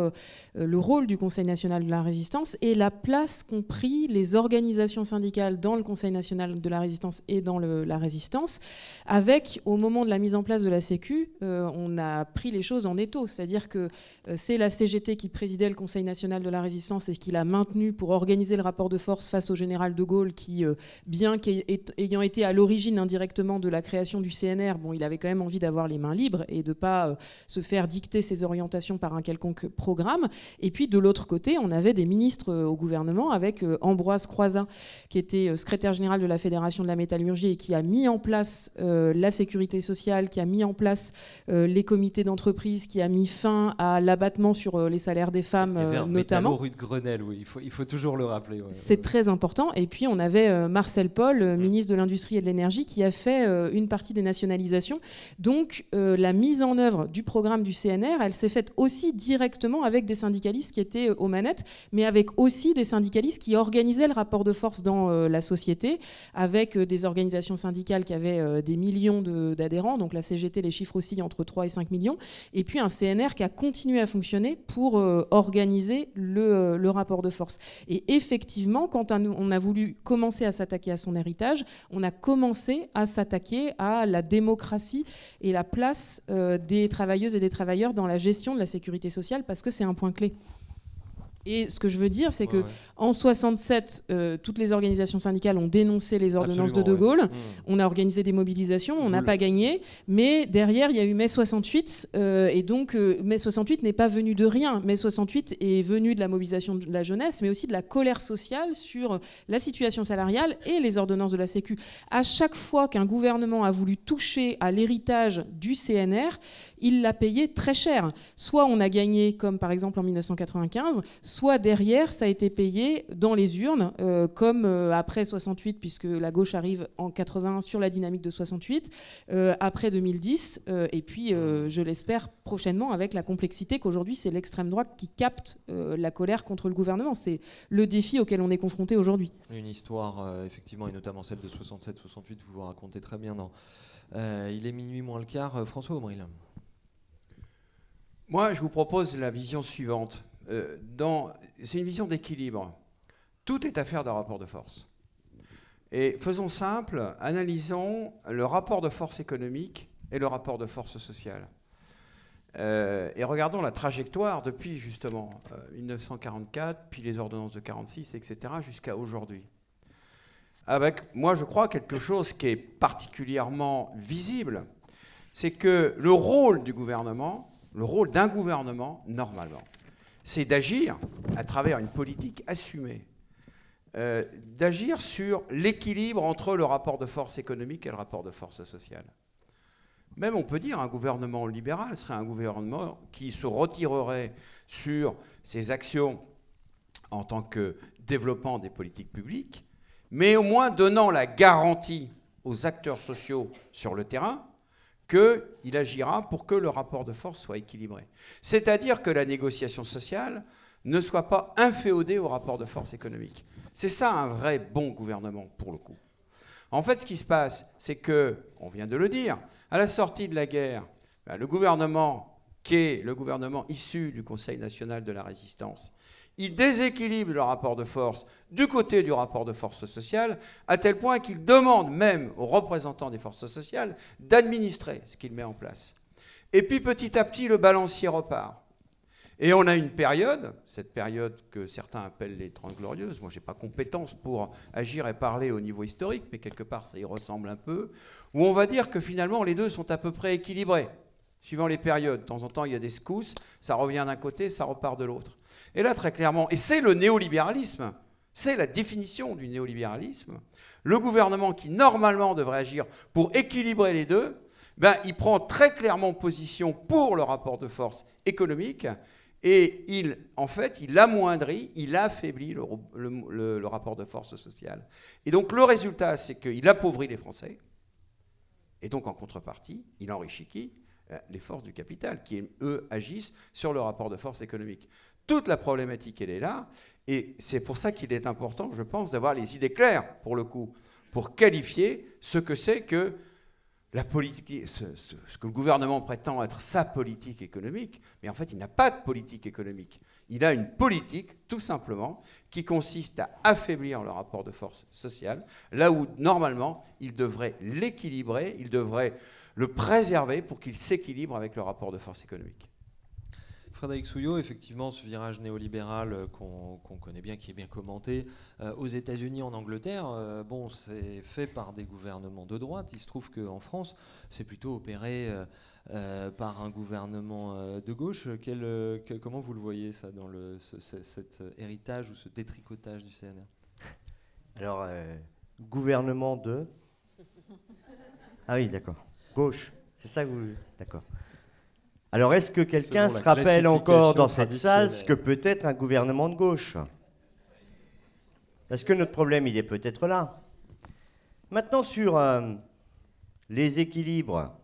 le rôle du Conseil national de la résistance et la place qu'ont pris les organisations syndicales dans le Conseil national de la résistance et dans la résistance, avec, au moment de la mise en place de la Sécu, on a pris les choses en étau, c'est-à-dire que c'est la Sécu qui présidait le Conseil national de la résistance et qu'il a maintenu pour organiser le rapport de force face au général de Gaulle, qui, euh, bien qu'ayant été à l'origine indirectement de la création du CNR, bon, il avait quand même envie d'avoir les mains libres et de pas euh, se faire dicter ses orientations par un quelconque programme. Et puis de l'autre côté, on avait des ministres euh, au gouvernement avec Ambroise Croizat, qui était secrétaire général de la Fédération de la métallurgie et qui a mis en place la sécurité sociale, qui a mis en place les comités d'entreprise, qui a mis fin à l'abattement sur euh, les salaires des femmes euh, notamment. de Grenelle, oui, il faut, toujours le rappeler. C'est très important. Et puis on avait euh, Marcel Paul, ministre de l'Industrie et de l'Énergie, qui a fait une partie des nationalisations. Donc la mise en œuvre du programme du CNR, elle s'est faite aussi directement avec des syndicalistes qui étaient aux manettes, mais avec aussi des syndicalistes qui organisaient le rapport de force dans la société, avec des organisations syndicales qui avaient des millions d'adhérents. Donc la CGT, les chiffres aussi entre 3 et 5 millions. Et puis un CNR qui a continué à fonctionner pour euh, organiser le, euh, le, rapport de force. Et effectivement, quand on a voulu commencer à s'attaquer à son héritage, on a commencé à s'attaquer à la démocratie et la place euh, des travailleuses et des travailleurs dans la gestion de la sécurité sociale, parce que c'est un point clé. Et ce que je veux dire, c'est que en 67, euh, toutes les organisations syndicales ont dénoncé les ordonnances de De Gaulle. Mmh. On a organisé des mobilisations, on n'a pas gagné, mais derrière, il y a eu mai 68, euh, et donc euh, mai 68 n'est pas venu de rien. Mai 68 est venu de la mobilisation de la jeunesse, mais aussi de la colère sociale sur la situation salariale et les ordonnances de la Sécu. À chaque fois qu'un gouvernement a voulu toucher à l'héritage du CNR, il l'a payé très cher. Soit on a gagné, comme par exemple en 1995 soit derrière, ça a été payé dans les urnes, euh, comme euh, après 68, puisque la gauche arrive en 81 sur la dynamique de 68, euh, après 2010, et puis, je l'espère, prochainement, avec la complexité qu'aujourd'hui, c'est l'extrême droite qui capte la colère contre le gouvernement. C'est le défi auquel on est confronté aujourd'hui. Une histoire, effectivement, et notamment celle de 67-68, vous vous racontez très bien. Non il est minuit moins le quart. François Aumril. Moi, je vous propose la vision suivante. Euh, c'est une vision d'équilibre. Tout est affaire de rapport de force. Et faisons simple, analysons le rapport de force économique et le rapport de force sociale. Euh, et regardons la trajectoire depuis justement 1944, euh, puis les ordonnances de 46, etc., jusqu'à aujourd'hui. Avec, moi, je crois, quelque chose qui est particulièrement visible, c'est que le rôle du gouvernement, le rôle d'un gouvernement, normalement, c'est d'agir à travers une politique assumée, euh, d'agir sur l'équilibre entre le rapport de force économique et le rapport de force sociale. Même on peut dire un gouvernement libéral serait un gouvernement qui se retirerait sur ses actions en tant que développant des politiques publiques, mais au moins donnant la garantie aux acteurs sociaux sur le terrain qu'il agira pour que le rapport de force soit équilibré. C'est-à-dire que la négociation sociale ne soit pas inféodée au rapport de force économique. C'est ça un vrai bon gouvernement, pour le coup. En fait, ce qui se passe, c'est que, on vient de le dire, à la sortie de la guerre, ben, le gouvernement qui est le gouvernement issu du Conseil national de la résistance, il déséquilibre le rapport de force du côté du rapport de force sociale, à tel point qu'il demande même aux représentants des forces sociales d'administrer ce qu'il met en place. Et puis petit à petit, le balancier repart. Et on a une période, cette période que certains appellent les Trente Glorieuses, moi je n'ai pas compétence pour agir et parler au niveau historique, mais quelque part ça y ressemble un peu, où on va dire que finalement les deux sont à peu près équilibrés, suivant les périodes. De temps en temps il y a des secousses, ça revient d'un côté, ça repart de l'autre. Et là, très clairement, et c'est le néolibéralisme, c'est la définition du néolibéralisme, le gouvernement qui normalement devrait agir pour équilibrer les deux, ben, il prend très clairement position pour le rapport de force économique et il, en fait, il amoindrit, il affaiblit le, rapport de force sociale. Et donc le résultat, c'est qu'il appauvrit les Français. Et donc en contrepartie, il enrichit qui euh, Les forces du capital, qui, eux, agissent sur le rapport de force économique. Toute la problématique, elle est là. Et c'est pour ça qu'il est important, je pense, d'avoir les idées claires, pour le coup, pour qualifier ce que c'est que la politique, ce, que le gouvernement prétend être sa politique économique, mais en fait, il n'a pas de politique économique. Il a une politique, tout simplement, qui consiste à affaiblir le rapport de force sociale, là où, normalement, il devrait l'équilibrer, il devrait le préserver pour qu'il s'équilibre avec le rapport de force économique. Frédéric Souillot, effectivement, ce virage néolibéral euh, qu'on connaît bien, qui est bien commenté, euh, aux États-Unis, en Angleterre, euh, bon, c'est fait par des gouvernements de droite. Il se trouve qu'en France, c'est plutôt opéré par un gouvernement de gauche. Quel, comment vous le voyez, ça, dans le, cet héritage ou ce détricotage du CNR Alors, gouvernement de. Ah oui, d'accord. Gauche, c'est ça que vous. D'accord. Alors est-ce que quelqu'un se rappelle encore dans cette salle ce que peut être un gouvernement de gauche Est-ce que notre problème, il est peut-être là Maintenant sur euh, les équilibres.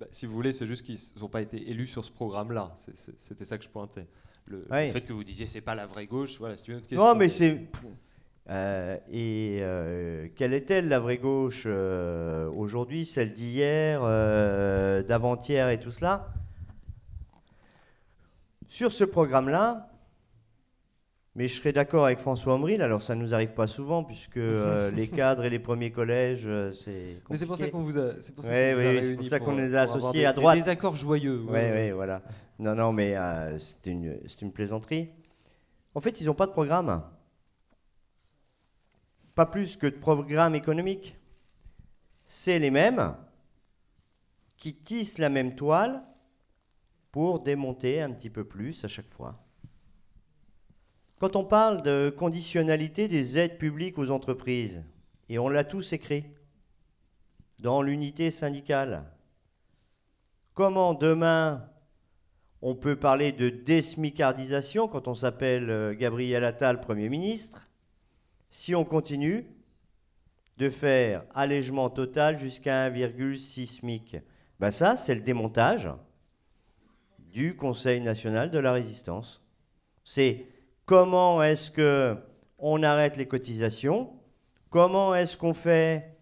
Bah, si vous voulez, c'est juste qu'ils n'ont pas été élus sur ce programme-là. C'était ça que je pointais. Le, fait que vous disiez c'est pas la vraie gauche, voilà, c'est une autre question. Non, mais c'est euh, et euh, quelle est-elle, la vraie gauche, euh, aujourd'hui, celle d'hier, d'avant-hier et tout cela Sur ce programme-là, mais je serais d'accord avec François Omril, alors ça ne nous arrive pas souvent, puisque les cadres et les premiers collèges, c'est. Mais c'est pour ça qu'on vous a. C'est pour ça les a associés à droite. Des accords joyeux. Oui, oui, voilà. Non, non, mais c'est une plaisanterie. En fait, ils n'ont pas de programme pas plus que de programmes économiques. C'est les mêmes qui tissent la même toile pour démonter un petit peu plus à chaque fois. Quand on parle de conditionnalité des aides publiques aux entreprises, et on l'a tous écrit dans l'unité syndicale, comment demain on peut parler de désmicardisation quand on s'appelle euh, Gabriel Attal Premier ministre si on continue de faire allègement total jusqu'à 1,6 mic, Ben ça, c'est le démontage du Conseil national de la résistance. C'est comment est-ce qu'on arrête les cotisations, comment est-ce qu'on fait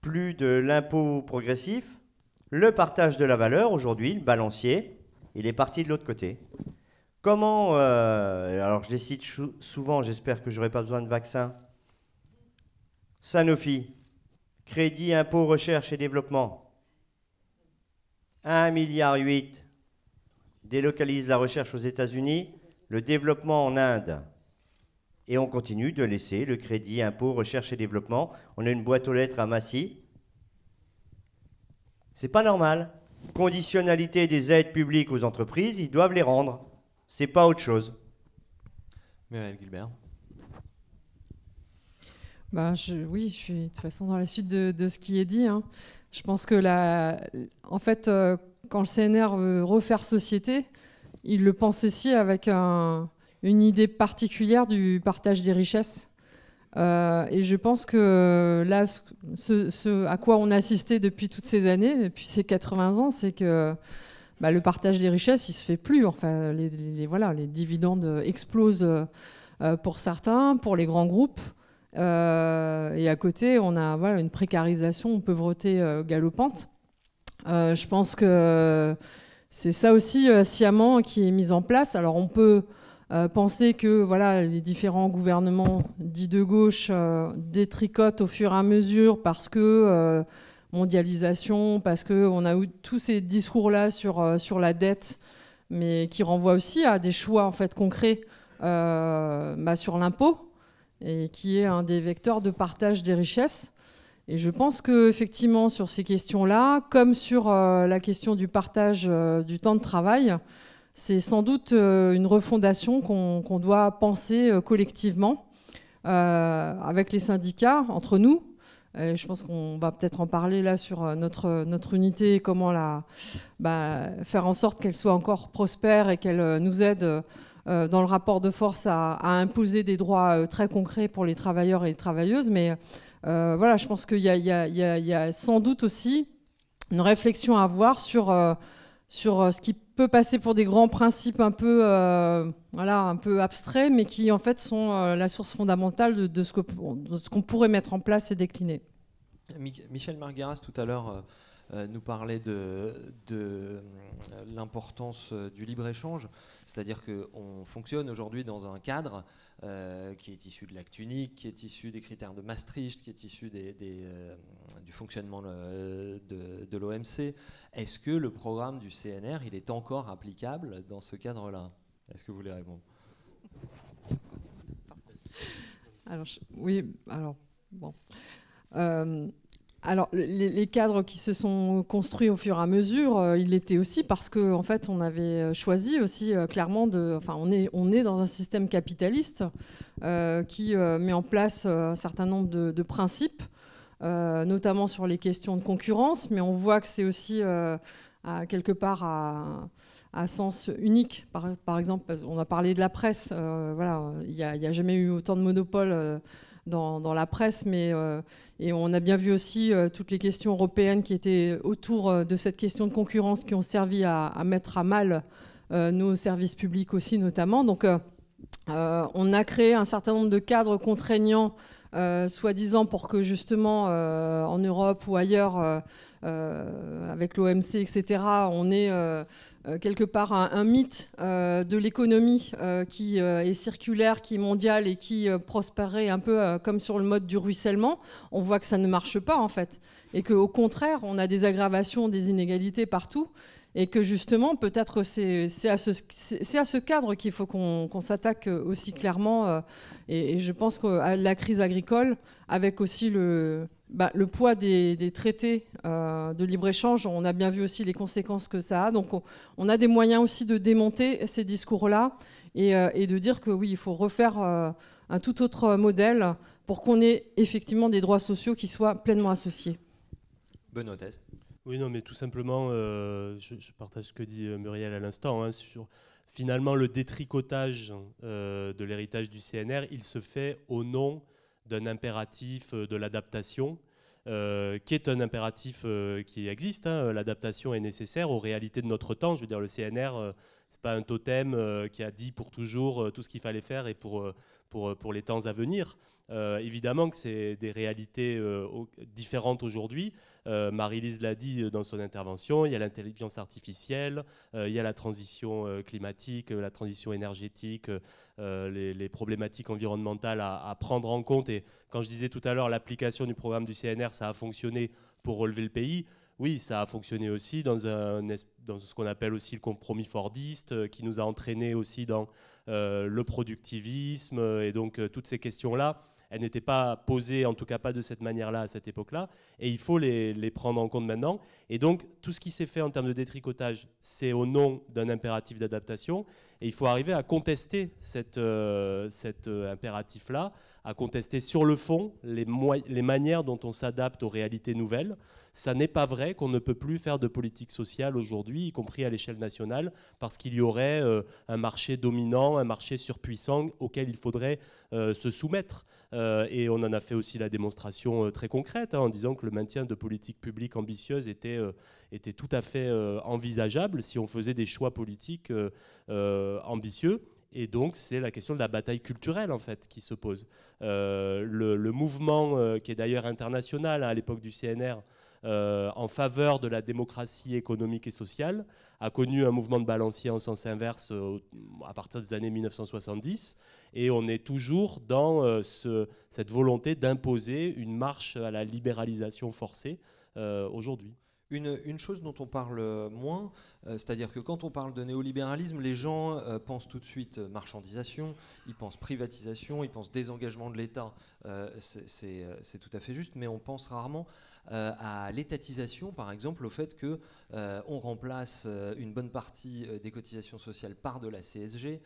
plus de l'impôt progressif, le partage de la valeur, aujourd'hui, le balancier, il est parti de l'autre côté. Comment, euh, alors je les cite souvent, j'espère que j'aurai pas besoin de vaccin. Sanofi, crédit impôt recherche et développement. 1,8 milliard délocalise la recherche aux États-Unis, le développement en Inde. Et on continue de laisser le crédit impôt recherche et développement. On a une boîte aux lettres à Massy. C'est pas normal. Conditionnalité des aides publiques aux entreprises, ils doivent les rendre. C'est pas autre chose. Muriel Gilbert. Ben je, oui, je suis de toute façon dans la suite de, ce qui est dit. Hein. Je pense que la, en fait, euh, quand le CNR veut refaire société, il le pense aussi avec un, une idée particulière du partage des richesses. Euh, et je pense que là, ce, ce, à quoi on a assisté depuis toutes ces années, depuis ces 80 ans, c'est que bah, le partage des richesses, il se fait plus. Enfin, les, voilà, les dividendes euh, explosent euh, euh, pour certains, pour les grands groupes. et à côté, on a une précarisation, une pauvreté galopante. je pense que c'est ça aussi sciemment qui est mis en place. Alors on peut penser que les différents gouvernements dits de gauche détricotent au fur et à mesure parce que mondialisation, parce qu'on a eu tous ces discours-là sur, euh, sur la dette, mais qui renvoient aussi à des choix en fait, concrets euh, bah, sur l'impôt, et qui est un des vecteurs de partage des richesses. Et je pense qu'effectivement, sur ces questions-là, comme sur euh, la question du partage du temps de travail, c'est sans doute une refondation qu'on doit penser collectivement avec les syndicats, entre nous, euh, je pense qu'on va peut-être en parler là sur euh, notre, euh, notre unité et comment la, bah, faire en sorte qu'elle soit encore prospère et qu'elle nous aide dans le rapport de force à, imposer des droits très concrets pour les travailleurs et les travailleuses. Mais voilà, je pense qu'il y, y, a sans doute aussi une réflexion à avoir sur, sur ce qui peut passer pour des grands principes un peu, euh, voilà, un peu abstraits, mais qui en fait sont euh, la source fondamentale de, de ce qu'on pourrait mettre en place et décliner. Michel Margueras, tout à l'heure, euh, euh, nous parler de, de euh, l'importance euh, du libre-échange, c'est-à-dire qu'on fonctionne aujourd'hui dans un cadre qui est issu de l'acte unique, qui est issu des critères de Maastricht, qui est issu du fonctionnement de, l'OMC. Est-ce que le programme du CNR, il est encore applicable dans ce cadre-là Est-ce que vous voulez répondre oui, alors, bon alors, les, cadres qui se sont construits au fur et à mesure, euh, il l'était aussi parce que, en fait, on avait choisi aussi euh, clairement de. Enfin, on est, on est dans un système capitaliste euh, qui met en place un certain nombre de, principes, notamment sur les questions de concurrence, mais on voit que c'est aussi à, quelque part à, sens unique. Par, exemple, on a parlé de la presse. voilà, il n'y a, a, jamais eu autant de monopoles dans, la presse, mais euh, et on a bien vu aussi euh, toutes les questions européennes qui étaient autour euh, de cette question de concurrence qui ont servi à, mettre à mal nos services publics aussi notamment. Donc on a créé un certain nombre de cadres contraignants soi-disant pour que justement en Europe ou ailleurs, avec l'OMC, etc., on ait euh, quelque part un, mythe euh, de l'économie euh, qui est circulaire, qui est mondiale et qui prospérait un peu comme sur le mode du ruissellement, on voit que ça ne marche pas en fait. Et qu'au contraire, on a des aggravations des inégalités partout et que justement, peut-être c'est à, ce, cadre qu'il faut qu'on s'attaque aussi clairement. Et, et, je pense que la crise agricole, avec aussi le, bah, le poids des, traités euh, de libre-échange, on a bien vu aussi les conséquences que ça a. Donc on, a des moyens aussi de démonter ces discours-là et, euh, de dire que oui, il faut refaire euh, un tout autre modèle pour qu'on ait effectivement des droits sociaux qui soient pleinement associés. Benoît Test. Oui, non, mais tout simplement, je, partage ce que dit Muriel à l'instant hein, sur finalement le détricotage de l'héritage du CNR, il se fait au nom d'un impératif euh, de l'adaptation, euh, qui est un impératif euh, qui existe. Hein. L'adaptation est nécessaire aux réalités de notre temps. Je veux dire, le CNR, c'est pas un totem qui a dit pour toujours tout ce qu'il fallait faire et pour, pour, pour les temps à venir. évidemment que c'est des réalités différentes aujourd'hui, euh, Marie-Lise l'a dit euh, dans son intervention, il y a l'intelligence artificielle, euh, il y a la transition climatique, la transition énergétique, les, problématiques environnementales à, prendre en compte. Et quand je disais tout à l'heure, l'application du programme du CNR, ça a fonctionné pour relever le pays. Oui, ça a fonctionné aussi dans, dans ce qu'on appelle aussi le compromis fordiste, qui nous a entraîné aussi dans le productivisme et donc toutes ces questions-là elle n'était pas posée, en tout cas pas de cette manière-là à cette époque-là, et il faut les, prendre en compte maintenant. Et donc tout ce qui s'est fait en termes de détricotage, c'est au nom d'un impératif d'adaptation, et il faut arriver à contester cette, euh, cet euh, impératif-là, à contester sur le fond les, les manières dont on s'adapte aux réalités nouvelles. Ça n'est pas vrai qu'on ne peut plus faire de politique sociale aujourd'hui, y compris à l'échelle nationale, parce qu'il y aurait euh, un marché dominant, un marché surpuissant auquel il faudrait se soumettre. Euh, et on en a fait aussi la démonstration euh, très concrète hein, en disant que le maintien de politiques publiques ambitieuses était, euh, tout à fait envisageable si on faisait des choix politiques ambitieux. Et donc, c'est la question de la bataille culturelle, en fait, qui se pose. Le, mouvement, qui est d'ailleurs international hein, à l'époque du CNR, euh, en faveur de la démocratie économique et sociale, a connu un mouvement de balancier en sens inverse euh, à partir des années 1970, et on est toujours dans euh, cette volonté d'imposer une marche à la libéralisation forcée aujourd'hui. Une, chose dont on parle euh, moins, euh, c'est-à-dire que quand on parle de néolibéralisme, les gens euh, pensent tout de suite marchandisation, ils pensent privatisation, ils pensent désengagement de l'État, c'est tout à fait juste, mais on pense rarement à l'étatisation, par exemple, au fait qu'on remplace une bonne partie des cotisations sociales par de la CSG.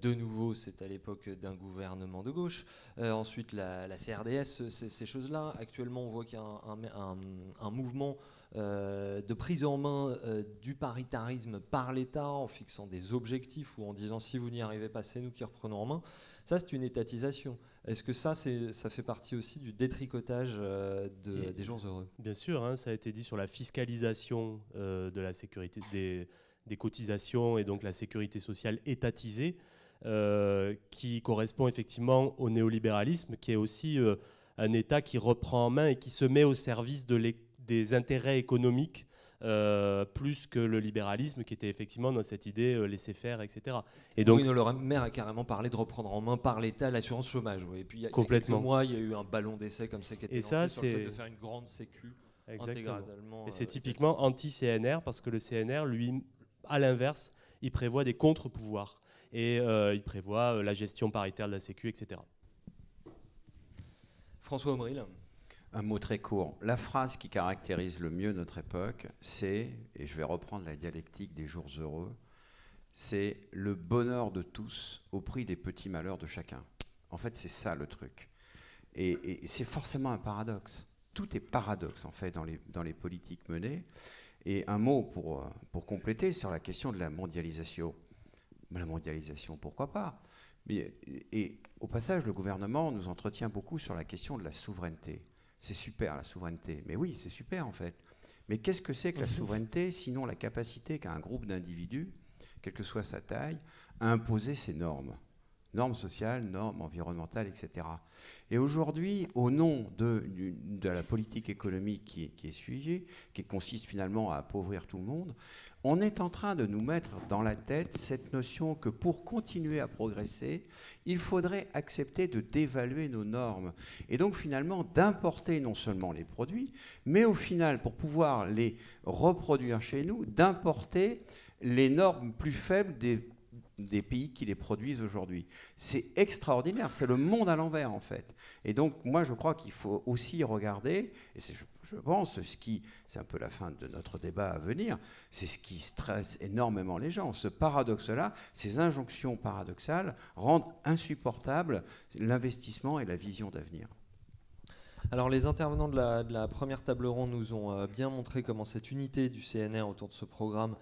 de nouveau, c'est à l'époque d'un gouvernement de gauche. ensuite, la, CRDS, ces choses-là. Actuellement, on voit qu'il y a un, un, un, un mouvement euh, de prise en main euh, du paritarisme par l'État en fixant des objectifs ou en disant si vous n'y arrivez pas, c'est nous qui reprenons en main, ça c'est une étatisation. Est-ce que ça, c'est ça fait partie aussi du détricotage euh, des gens heureux Bien sûr, hein, ça a été dit sur la fiscalisation de la sécurité des, des, cotisations et donc la sécurité sociale étatisée, qui correspond effectivement au néolibéralisme, qui est aussi un État qui reprend en main et qui se met au service de l'économie des intérêts économiques euh, plus que le libéralisme qui était effectivement dans cette idée euh, laisser faire, etc. Et donc, oui, mère le maire a carrément parlé de reprendre en main par l'État l'assurance chômage. Et puis, il complètement. moi il y a eu un ballon d'essai comme ça qui a Et ça, c'est de faire une grande sécu Exactement. Et euh, c'est typiquement anti-CNR parce que le CNR, lui, à l'inverse, il prévoit des contre-pouvoirs et il prévoit la gestion paritaire de la Sécu, etc. François Omril. Un mot très court. La phrase qui caractérise le mieux notre époque, c'est, et je vais reprendre la dialectique des jours heureux, c'est le bonheur de tous au prix des petits malheurs de chacun. En fait, c'est ça le truc. Et, c'est forcément un paradoxe. Tout est paradoxe, en fait, dans les, dans les politiques menées. Et un mot pour, euh, pour compléter sur la question de la mondialisation. La mondialisation, pourquoi pas Mais, et au passage, le gouvernement nous entretient beaucoup sur la question de la souveraineté. C'est super la souveraineté. Mais oui, c'est super en fait. Mais qu'est-ce que c'est que la mhm. souveraineté sinon la capacité qu'a un groupe d'individus, quelle que soit sa taille, à imposer ses normes Normes sociales, normes environnementales, etc. Et aujourd'hui, au nom de, la politique économique qui qui est suivie, qui consiste finalement à appauvrir tout le monde, on est en train de nous mettre dans la tête cette notion que pour continuer à progresser, il faudrait accepter de dévaluer nos normes et donc finalement d'importer non seulement les produits, mais au final, pour pouvoir les reproduire chez nous, d'importer les normes plus faibles des des pays qui les produisent aujourd'hui. C'est extraordinaire, c'est le monde à l'envers en fait. Et donc moi je crois qu'il faut aussi regarder, et je pense ce qui, c'est un peu la fin de notre débat à venir, c'est ce qui stresse énormément les gens. Ce paradoxe-là, ces injonctions paradoxales rendent insupportable l'investissement et la vision d'avenir. Alors les intervenants de la, de la première table ronde nous ont euh, bien montré comment cette unité du CNR autour de ce programme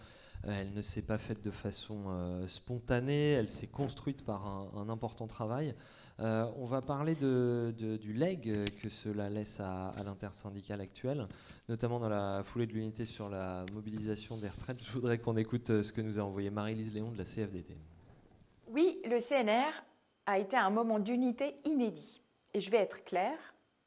euh, elle ne s'est pas faite de façon euh, spontanée, elle s'est construite par un, important travail. Euh, on va parler du leg que cela laisse à, à l'intersyndicale actuelle, notamment dans la foulée de l'unité sur la mobilisation des retraites. Je voudrais qu'on écoute ce que nous a envoyé Marie-Lise Léon de la CFDT. Oui, le CNR a été un moment d'unité inédit. Et je vais être claire,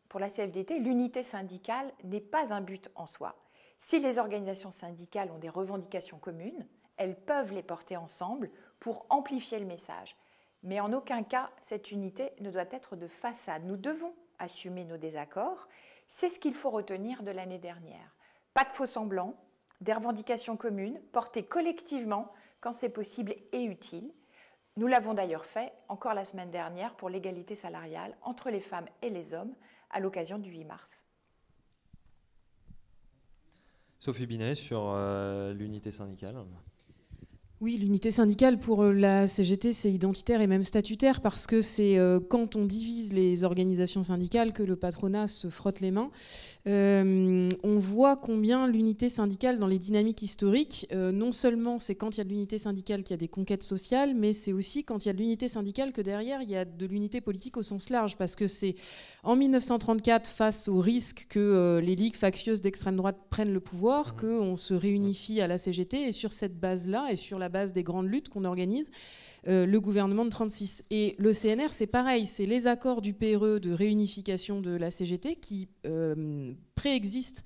pour la CFDT, l'unité syndicale n'est pas un but en soi. Si les organisations syndicales ont des revendications communes, elles peuvent les porter ensemble pour amplifier le message. Mais en aucun cas, cette unité ne doit être de façade. Nous devons assumer nos désaccords. C'est ce qu'il faut retenir de l'année dernière. Pas de faux semblants, des revendications communes portées collectivement quand c'est possible et utile. Nous l'avons d'ailleurs fait encore la semaine dernière pour l'égalité salariale entre les femmes et les hommes à l'occasion du 8 mars. Sophie Binet sur euh, l'unité syndicale. Oui, l'unité syndicale pour euh, la CGT, c'est identitaire et même statutaire parce que c'est euh, quand on divise les organisations syndicales que le patronat se frotte les mains. Euh, on voit combien l'unité syndicale dans les dynamiques historiques, non seulement c'est quand il y a de l'unité syndicale qu'il y a des conquêtes sociales, mais c'est aussi quand il y a de l'unité syndicale que derrière il y a de l'unité politique au sens large parce que c'est en 1934 face au risque que les ligues factieuses d'extrême droite prennent le pouvoir mmh. qu'on se réunifie à la CGT et sur cette base-là et sur la base des grandes luttes qu'on organise, euh, le gouvernement de 36. Et le CNR, c'est pareil, c'est les accords du PRE de réunification de la CGT qui euh, préexistent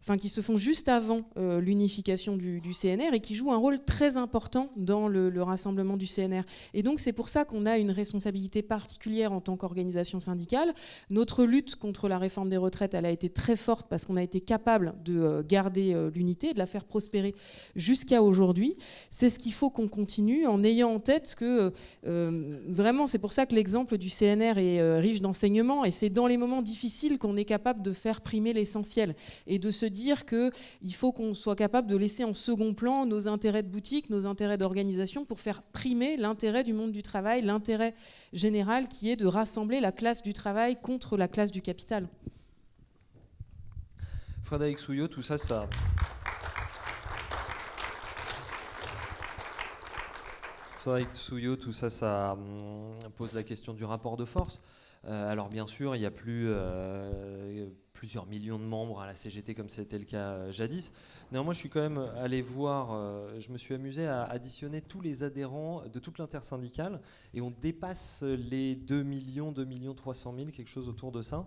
enfin qui se font juste avant euh, l'unification du, CNR et qui jouent un rôle très important dans le, rassemblement du CNR. Et donc c'est pour ça qu'on a une responsabilité particulière en tant qu'organisation syndicale. Notre lutte contre la réforme des retraites, elle a été très forte parce qu'on a été capable de euh, garder euh, l'unité, de la faire prospérer jusqu'à aujourd'hui. C'est ce qu'il faut qu'on continue en ayant en tête que vraiment c'est pour ça que l'exemple du CNR est riche d'enseignements et c'est dans les moments difficiles qu'on est capable de faire primer l'essentiel et de se dire qu'il faut qu'on soit capable de laisser en second plan nos intérêts de boutique, nos intérêts d'organisation, pour faire primer l'intérêt du monde du travail, l'intérêt général qui est de rassembler la classe du travail contre la classe du capital. Frédéric Souillot, tout ça, ça... Souillot, tout ça, ça hum, pose la question du rapport de force. Euh, alors bien sûr, il y a plus, euh, plusieurs millions de membres à la CGT comme c'était le cas euh, jadis. Néanmoins, je suis quand même allé voir, je me suis amusé à additionner tous les adhérents de toute l'intersyndicale et on dépasse les 2 millions, 2 millions 300 000, quelque chose autour de ça.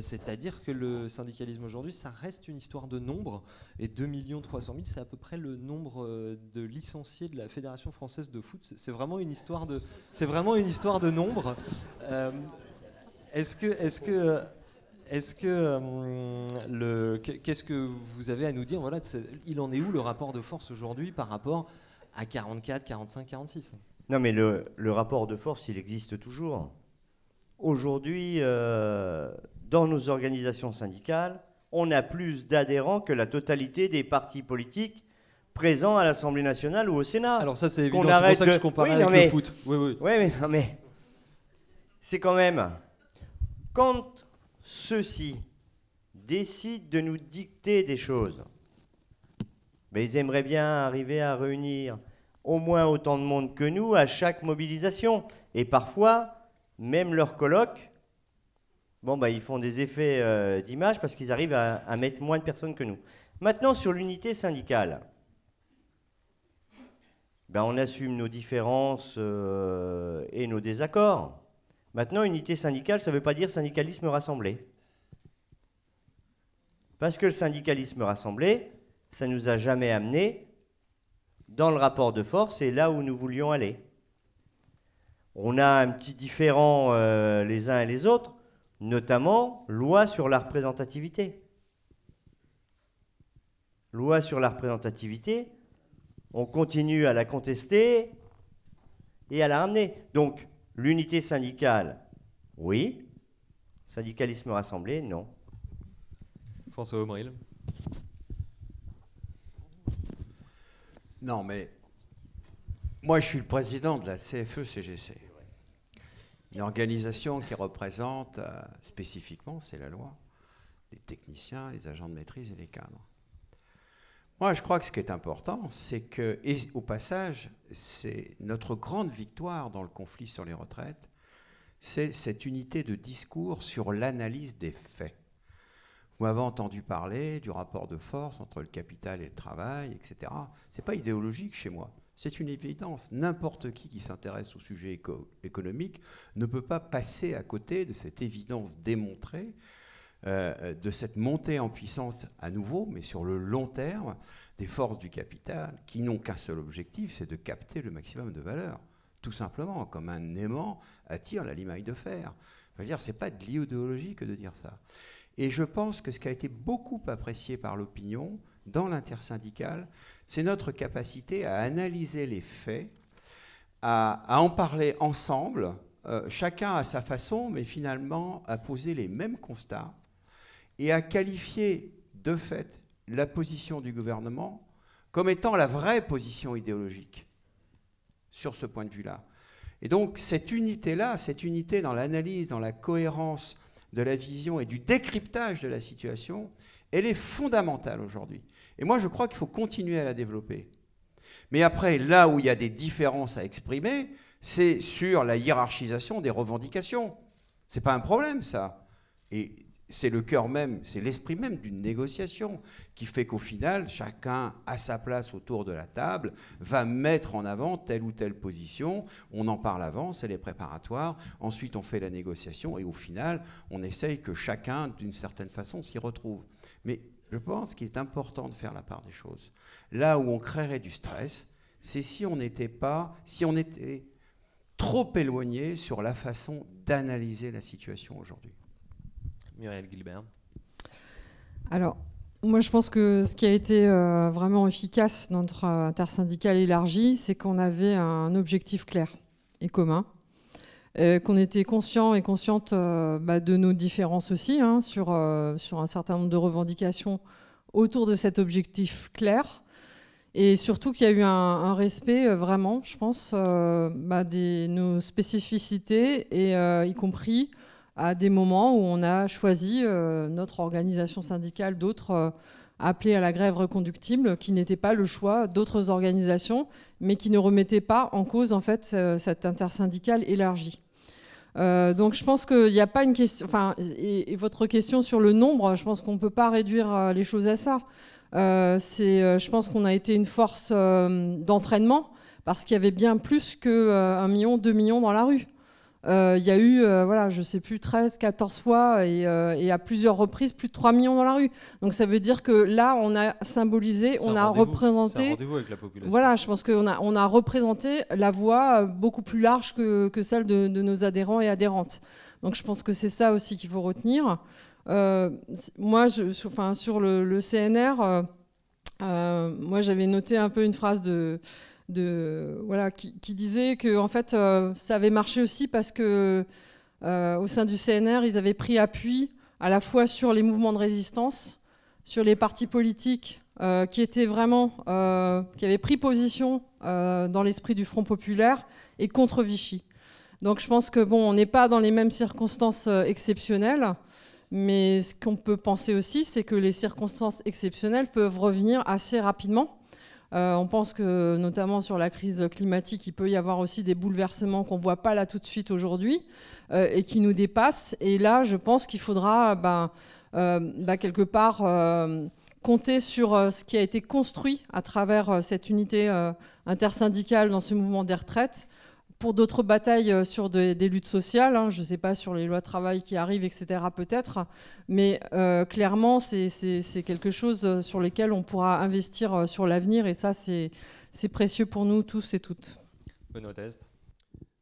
C'est-à-dire que le syndicalisme aujourd'hui, ça reste une histoire de nombre. Et 2 300 000, c'est à peu près le nombre de licenciés de la Fédération française de foot. C'est vraiment une histoire de, c'est vraiment une histoire de nombre. Est-ce que, est-ce que, est-ce que hum, le, qu'est-ce que vous avez à nous dire Voilà, il en est où le rapport de force aujourd'hui par rapport à 44, 45, 46 Non, mais le, rapport de force, il existe toujours. Aujourd'hui, euh, dans nos organisations syndicales, on a plus d'adhérents que la totalité des partis politiques présents à l'Assemblée nationale ou au Sénat. Alors ça, c'est évident. pour ça que je compare avec le foot. Oui, oui. mais... c'est quand même quand ceux-ci décident de nous dicter des choses, ils aimeraient bien arriver à réunir au moins autant de monde que nous à chaque mobilisation. Et parfois, même leurs colloques, bon, bah, ils font des effets euh, d'image parce qu'ils arrivent à, mettre moins de personnes que nous. Maintenant, sur l'unité syndicale. Ben, on assume nos différences euh, et nos désaccords. Maintenant, unité syndicale, ça ne veut pas dire syndicalisme rassemblé. Parce que le syndicalisme rassemblé, ça ne nous a jamais amené dans le rapport de force et là où nous voulions aller. On a un petit différent euh, les uns et les autres, notamment loi sur la représentativité. Loi sur la représentativité, on continue à la contester et à la ramener. Donc, L'unité syndicale, oui. Syndicalisme rassemblé, non. François Omeril. Non, mais moi, je suis le président de la CFE-CGC, e une organisation qui représente euh, spécifiquement, c'est la loi, les techniciens, les agents de maîtrise et les cadres. Moi, je crois que ce qui est important, c'est que, au passage, c'est notre grande victoire dans le conflit sur les retraites, c'est cette unité de discours sur l'analyse des faits. Vous m'avez entendu parler du rapport de force entre le capital et le travail, etc. Ce n'est pas idéologique chez moi. C'est une évidence. N'importe qui qui s'intéresse au sujet économique ne peut pas passer à côté de cette évidence démontrée euh, euh, de cette montée en puissance à nouveau, mais sur le long terme, des forces du capital qui n'ont qu'un seul objectif, c'est de capter le maximum de valeur. Tout simplement, comme un aimant attire la limaille de fer. c'est pas de l'idéologie que de dire ça. Et je pense que ce qui a été beaucoup apprécié par l'opinion dans l'intersyndicale, c'est notre capacité à analyser les faits, à, en parler ensemble, euh, chacun à sa façon, mais finalement à poser les mêmes constats et à qualifier de fait la position du gouvernement comme étant la vraie position idéologique sur ce point de vue-là. Et donc cette unité-là, cette unité dans l'analyse, dans la cohérence de la vision et du décryptage de la situation, elle est fondamentale aujourd'hui. Et moi, je crois qu'il faut continuer à la développer. Mais après, là où il y a des différences à exprimer, c'est sur la hiérarchisation des revendications. C'est pas un problème, ça. Et c'est le cœur même, c'est l'esprit même d'une négociation qui fait qu'au final, chacun à sa place autour de la table va mettre en avant telle ou telle position. On en parle avant, c'est les préparatoires. Ensuite, on fait la négociation et au final, on essaye que chacun, d'une certaine façon, s'y retrouve. Mais je pense qu'il est important de faire la part des choses. Là où on créerait du stress, c'est si on n'était pas, si on était trop éloigné sur la façon d'analyser la situation aujourd'hui. Muriel Gilbert Alors, moi, je pense que ce qui a été euh, vraiment efficace dans notre euh, intersyndicale élargie, c'est qu'on avait un objectif clair et commun, euh, qu'on était conscient et consciente bah, de nos différences aussi hein, sur, un certain nombre de revendications autour de cet objectif clair. Et surtout qu'il y a eu un, respect vraiment, je pense, bah, de nos spécificités, et y compris à des moments où on a choisi, euh, notre organisation syndicale, d'autres, euh, appelés à la grève reconductible, qui n'était pas le choix d'autres organisations, mais qui ne remettait pas en cause en fait euh, cette intersyndicale élargie. donc je pense qu'il n'y a pas une question. Enfin, et, votre question sur le nombre, je pense qu'on ne peut pas réduire les choses à ça. c'est, je pense qu'on a été une force d'entraînement parce qu'il y avait bien plus que 1 million, deux millions dans la rue. Euh, il y a eu, euh, voilà, je sais plus, 13, 14 fois euh, et, à plusieurs reprises, plus de 3 millions dans la rue. Donc ça veut dire que là, on a symbolisé, on a représenté. Un avec la population. Voilà, je pense qu'on a, on a représenté la voix beaucoup plus large que, celle de, nos adhérents et adhérentes. Donc je pense que c'est ça aussi qu'il faut retenir. moi, je, sur, sur le, CNR, moi j'avais noté un peu une phrase de, voilà, qui, disait que en fait, euh, ça avait marché aussi parce que euh, au sein du CNR, ils avaient pris appui à la fois sur les mouvements de résistance, sur les partis politiques euh, qui étaient vraiment, qui avaient pris position dans l'esprit du Front populaire et contre Vichy. Donc je pense que bon, on n'est pas dans les mêmes circonstances exceptionnelles, mais ce qu'on peut penser aussi, c'est que les circonstances exceptionnelles peuvent revenir assez rapidement euh, on pense que, notamment sur la crise climatique, il peut y avoir aussi des bouleversements qu'on ne voit pas là tout de suite aujourd'hui euh, et qui nous dépassent. Et là, je pense qu'il faudra, ben, euh, ben, quelque part, compter sur ce qui a été construit à travers cette unité intersyndicale dans ce mouvement des retraites pour d'autres batailles euh, sur des, luttes sociales, hein, je ne sais pas sur les lois de travail qui arrivent, etc. peut-être, mais euh, clairement c'est quelque chose euh, sur lequel on pourra investir sur l'avenir et ça c'est précieux pour nous tous et toutes. Benoît Test.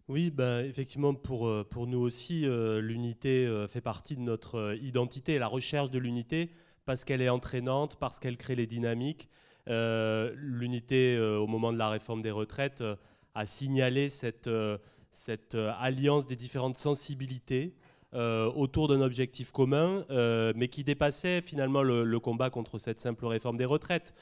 Oui, ben effectivement, pour, pour nous aussi, l'unité fait partie de notre identité, la recherche de l'unité, parce qu'elle est entraînante, parce qu'elle crée les dynamiques. l'unité au moment de la réforme des retraites à signaler cette, euh, euh, alliance des différentes sensibilités euh, autour d'un objectif commun, mais qui dépassait finalement le, combat contre cette simple réforme des retraites.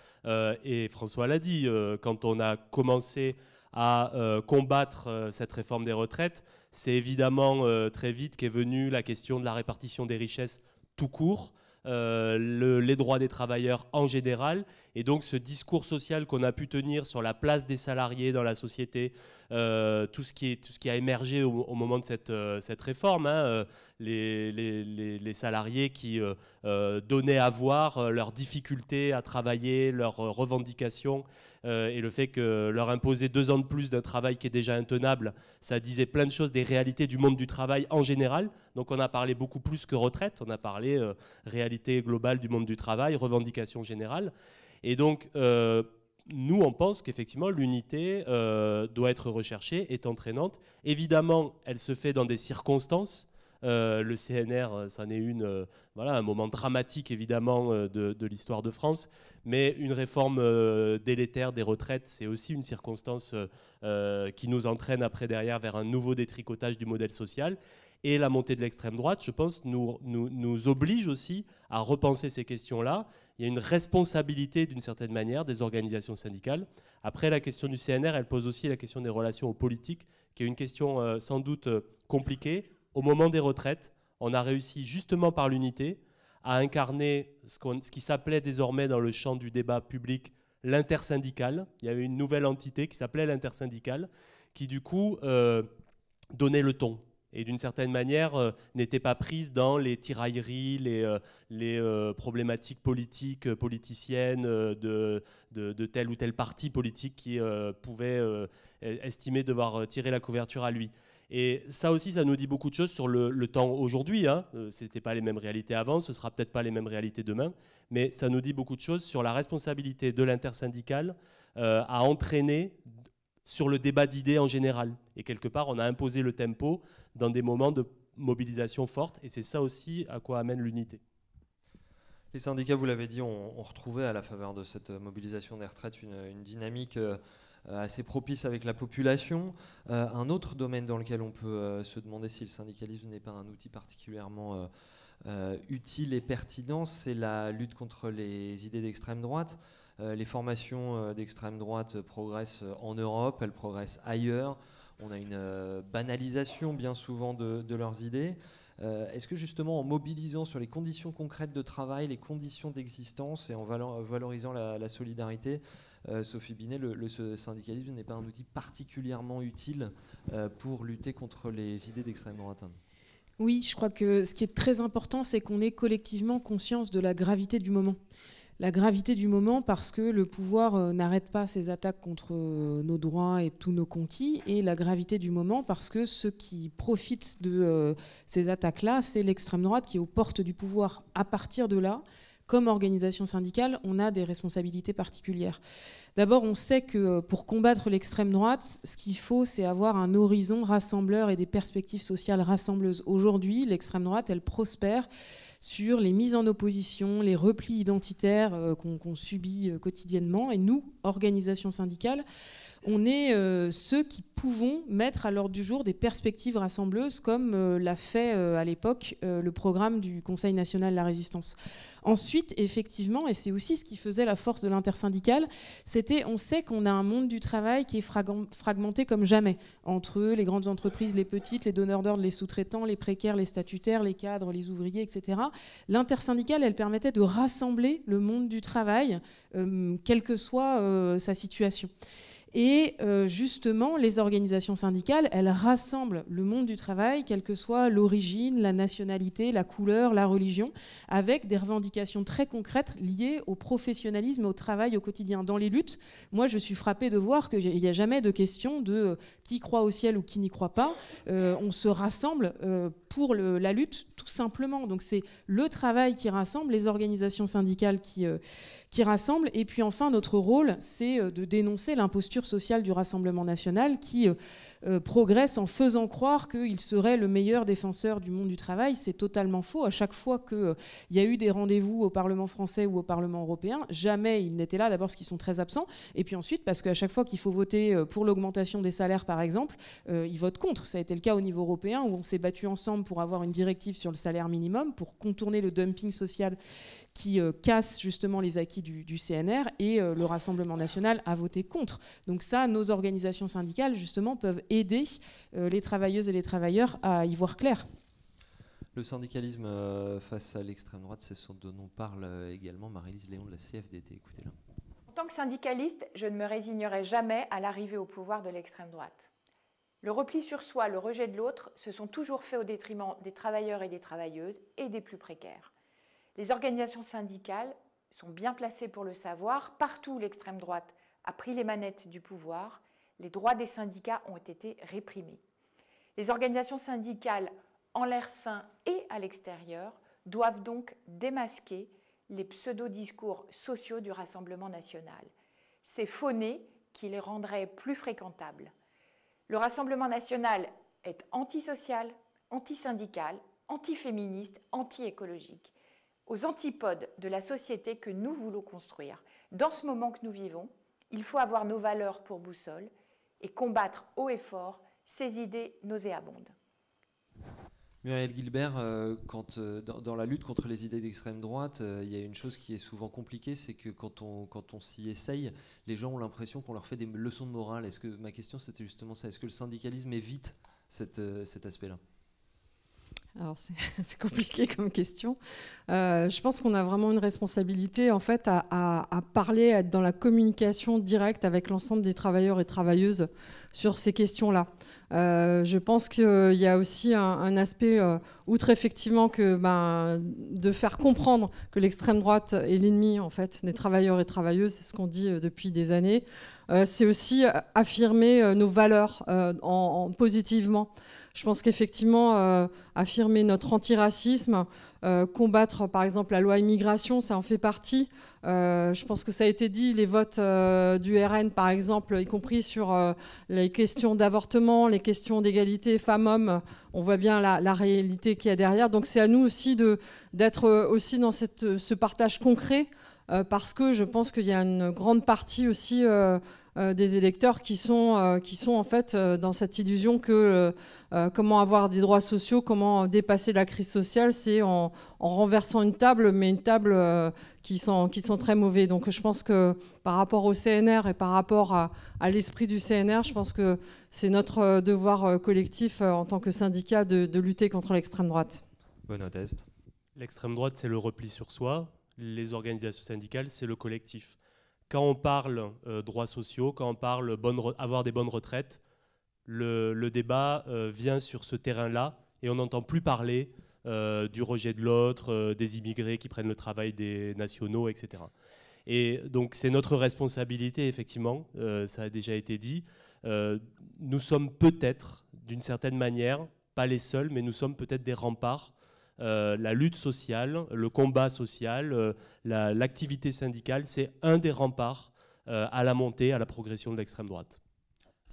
et François l'a dit, quand on a commencé à combattre cette réforme des retraites, c'est évidemment très vite qu'est venue la question de la répartition des richesses tout court, euh, les droits des travailleurs en général. Et donc ce discours social qu'on a pu tenir sur la place des salariés dans la société, euh, tout, ce qui tout ce qui a émergé au, moment de cette, euh, réforme, hein, les, les, salariés qui donnaient à voir leurs difficultés à travailler, leurs revendications, euh, et le fait que leur imposer deux ans de plus d'un travail qui est déjà intenable, ça disait plein de choses des réalités du monde du travail en général. Donc on a parlé beaucoup plus que retraite, on a parlé euh, réalité globale du monde du travail, revendication générale. Et donc euh, nous, on pense qu'effectivement, l'unité doit être recherchée, est entraînante. Évidemment, elle se fait dans des circonstances euh, le CNR, euh, c'en est une, euh, voilà, un moment dramatique évidemment de, l'histoire de France, mais une réforme délétère des retraites, c'est aussi une circonstance qui nous entraîne après derrière vers un nouveau détricotage du modèle social. Et la montée de l'extrême droite, je pense, nous, oblige aussi à repenser ces questions-là il y a une responsabilité d'une certaine manière des organisations syndicales. Après, la question du CNR, elle pose aussi la question des relations aux politiques, qui est une question sans doute compliquée, au moment des retraites, on a réussi justement par l'unité à incarner ce, qui s'appelait désormais dans le champ du débat public l'intersyndicale. Il y avait une nouvelle entité qui s'appelait l'intersyndicale, qui du coup euh, donnait le ton et d'une certaine manière euh, n'était pas prise dans les tirailleries, les, euh, problématiques politiques, politiciennes de, tel ou tel parti politique qui pouvait e-, estimer devoir tirer la couverture à lui. Et ça aussi, ça nous dit beaucoup de choses sur le, temps aujourd'hui. Hein. Euh, ce n'était pas les mêmes réalités avant, ce ne sera peut-être pas les mêmes réalités demain, mais ça nous dit beaucoup de choses sur la responsabilité de l'intersyndicale euh, à entraîner sur le débat d'idées en général. Et quelque part, on a imposé le tempo dans des moments de mobilisation forte, et c'est ça aussi à quoi amène l'unité. Les syndicats, vous l'avez dit, ont, retrouvé à la faveur de cette mobilisation des retraites une, dynamique... Euh, euh, assez propice avec la population. Euh, un autre domaine dans lequel on peut euh, se demander si le syndicalisme n'est pas un outil particulièrement utile et pertinent, c'est la lutte contre les idées d'extrême droite. les formations d'extrême droite progressent en Europe, elles progressent ailleurs. On a une banalisation bien souvent de, de leurs idées. Euh, est-ce que justement en mobilisant sur les conditions concrètes de travail, les conditions d'existence et en valorisant la, solidarité, euh, Sophie Binet, le, syndicalisme n'est pas un outil particulièrement utile euh, pour lutter contre les idées d'extrême droite oui, je crois que ce qui est très important, c'est qu'on ait collectivement conscience de la gravité du moment la gravité du moment parce que le pouvoir euh, n'arrête pas ses attaques contre euh, nos droits et tous nos conquis, et la gravité du moment parce que ceux qui profitent de euh, ces attaques-là, c'est l'extrême droite qui est aux portes du pouvoir. À partir de là, comme organisation syndicale, on a des responsabilités particulières. D'abord, on sait que pour combattre l'extrême droite, ce qu'il faut, c'est avoir un horizon rassembleur et des perspectives sociales rassembleuses. Aujourd'hui, l'extrême droite, elle prospère sur les mises en opposition, les replis identitaires euh, qu'on subit euh, quotidiennement. Et nous, organisations syndicales, on est euh, ceux qui pouvons mettre à l'ordre du jour des perspectives rassembleuses, comme euh, l'a fait euh, à l'époque le programme du Conseil national de la résistance. Ensuite, effectivement, et c'est aussi ce qui faisait la force de l'intersyndicale, c'était on sait qu'on a un monde du travail qui est fragmenté comme jamais, entre les grandes entreprises, les petites, les donneurs d'ordre, les sous-traitants, les précaires, les statutaires, les cadres, les ouvriers, etc. L'intersyndicale, elle permettait de rassembler le monde du travail, quelle que soit sa situation. Et euh, justement, les organisations syndicales, elles rassemblent le monde du travail, quelle que soit l'origine, la nationalité, la couleur, la religion, avec des revendications très concrètes liées au professionnalisme au travail au quotidien. Dans les luttes, moi, je suis frappée de voir qu'il n'y a jamais de question de euh, qui croit au ciel ou qui n'y croit pas. Euh, on se rassemble pour la lutte, tout simplement. Donc c'est le travail qui rassemble, les organisations syndicales qui, qui rassemble. Et puis enfin, notre rôle, c'est euh, de dénoncer l'imposture sociale du Rassemblement national qui euh, euh, progresse en faisant croire qu'il serait le meilleur défenseur du monde du travail. C'est totalement faux. À chaque fois qu'il euh, y a eu des rendez-vous au Parlement français ou au Parlement européen, jamais ils n'étaient là, d'abord parce qu'ils sont très absents, et puis ensuite parce qu'à chaque fois qu'il faut voter euh, pour l'augmentation des salaires, par exemple, il ils votent contre. Ça a été le cas au niveau européen, où on s'est battu ensemble pour avoir une directive sur le salaire minimum, pour contourner le dumping social qui casse justement les acquis du, CNR et le Rassemblement national a voté contre. Donc ça, nos organisations syndicales justement peuvent aider euh, les travailleuses et les travailleurs à y voir clair. Le syndicalisme euh, face à l'extrême droite, c'est ce dont on parle euh, également Marie-Lise Léon de la CFDT. Écoutez-la. En tant que syndicaliste, je ne me résignerai jamais à l'arrivée au pouvoir de l'extrême droite. Le repli sur soi, le rejet de l'autre se sont toujours faits au détriment des travailleurs et des travailleuses et des plus précaires. Les organisations syndicales sont bien placées pour le savoir. Partout l'extrême droite a pris les manettes du pouvoir, les droits des syndicats ont été réprimés. Les organisations syndicales en l'air sain et à l'extérieur doivent donc démasquer les pseudo-discours sociaux du Rassemblement national. C'est faunés qui les rendrait plus fréquentables. Le Rassemblement national est antisocial, antisyndical, antiféministe, anti-écologique, aux antipodes de la société que nous voulons construire. Dans ce moment que nous vivons, il faut avoir nos valeurs pour boussole, et combattre haut et fort ces idées nauséabondes. Muriel Gilbert, euh, quand, euh, dans, la lutte contre les idées d'extrême droite, euh, il y a une chose qui est souvent compliquée, c'est que quand on, quand on s'y essaye, les gens ont l'impression qu'on leur fait des leçons de morale. Est-ce que ma question c'était justement ça Est-ce que le syndicalisme évite cette, cet aspect-là alors c'est compliqué comme question. Euh, je pense qu'on a vraiment une responsabilité en fait à, parler, à être dans la communication directe avec l'ensemble des travailleurs et travailleuses sur ces questions-là. Euh, je pense qu'il euh, y a aussi un, aspect, outre effectivement que ben, de faire comprendre que l'extrême droite est l'ennemi en fait des travailleurs et travailleuses, c'est ce qu'on dit depuis des années. c'est aussi affirmer nos valeurs en, positivement. Je pense qu'effectivement, euh, affirmer notre antiracisme, euh, combattre par exemple la loi immigration, ça en fait partie. Euh, je pense que ça a été dit, les votes du RN par exemple, y compris sur les questions d'avortement, les questions d'égalité femmes-hommes, on voit bien la, réalité qu'il y a derrière. Donc c'est à nous aussi d'être aussi dans ce partage concret, parce que je pense qu'il y a une grande partie aussi euh, des électeurs qui sont, euh, qui sont en fait euh, dans cette illusion que comment avoir des droits sociaux, comment dépasser la crise sociale, c'est en, renversant une table, mais une table qui, sont, qui sont très mauvais. Donc je pense que par rapport au CNR et par rapport à, l'esprit du CNR, je pense que c'est notre devoir collectif en tant que syndicat de, lutter contre l'extrême droite. Bonne test. L'extrême droite, c'est le repli sur soi. Les organisations syndicales, c'est le collectif quand on parle euh, droits sociaux, quand on parle bonne avoir des bonnes retraites, le, débat euh, vient sur ce terrain-là et on n'entend plus parler euh, du rejet de l'autre, des immigrés qui prennent le travail des nationaux, etc. Et donc c'est notre responsabilité, effectivement, ça a déjà été dit. nous sommes peut-être, d'une certaine manière, pas les seuls, mais nous sommes peut-être des remparts euh, la lutte sociale, le combat social, euh, l'activité syndicale, c'est un des remparts euh, à la montée, à la progression de l'extrême droite.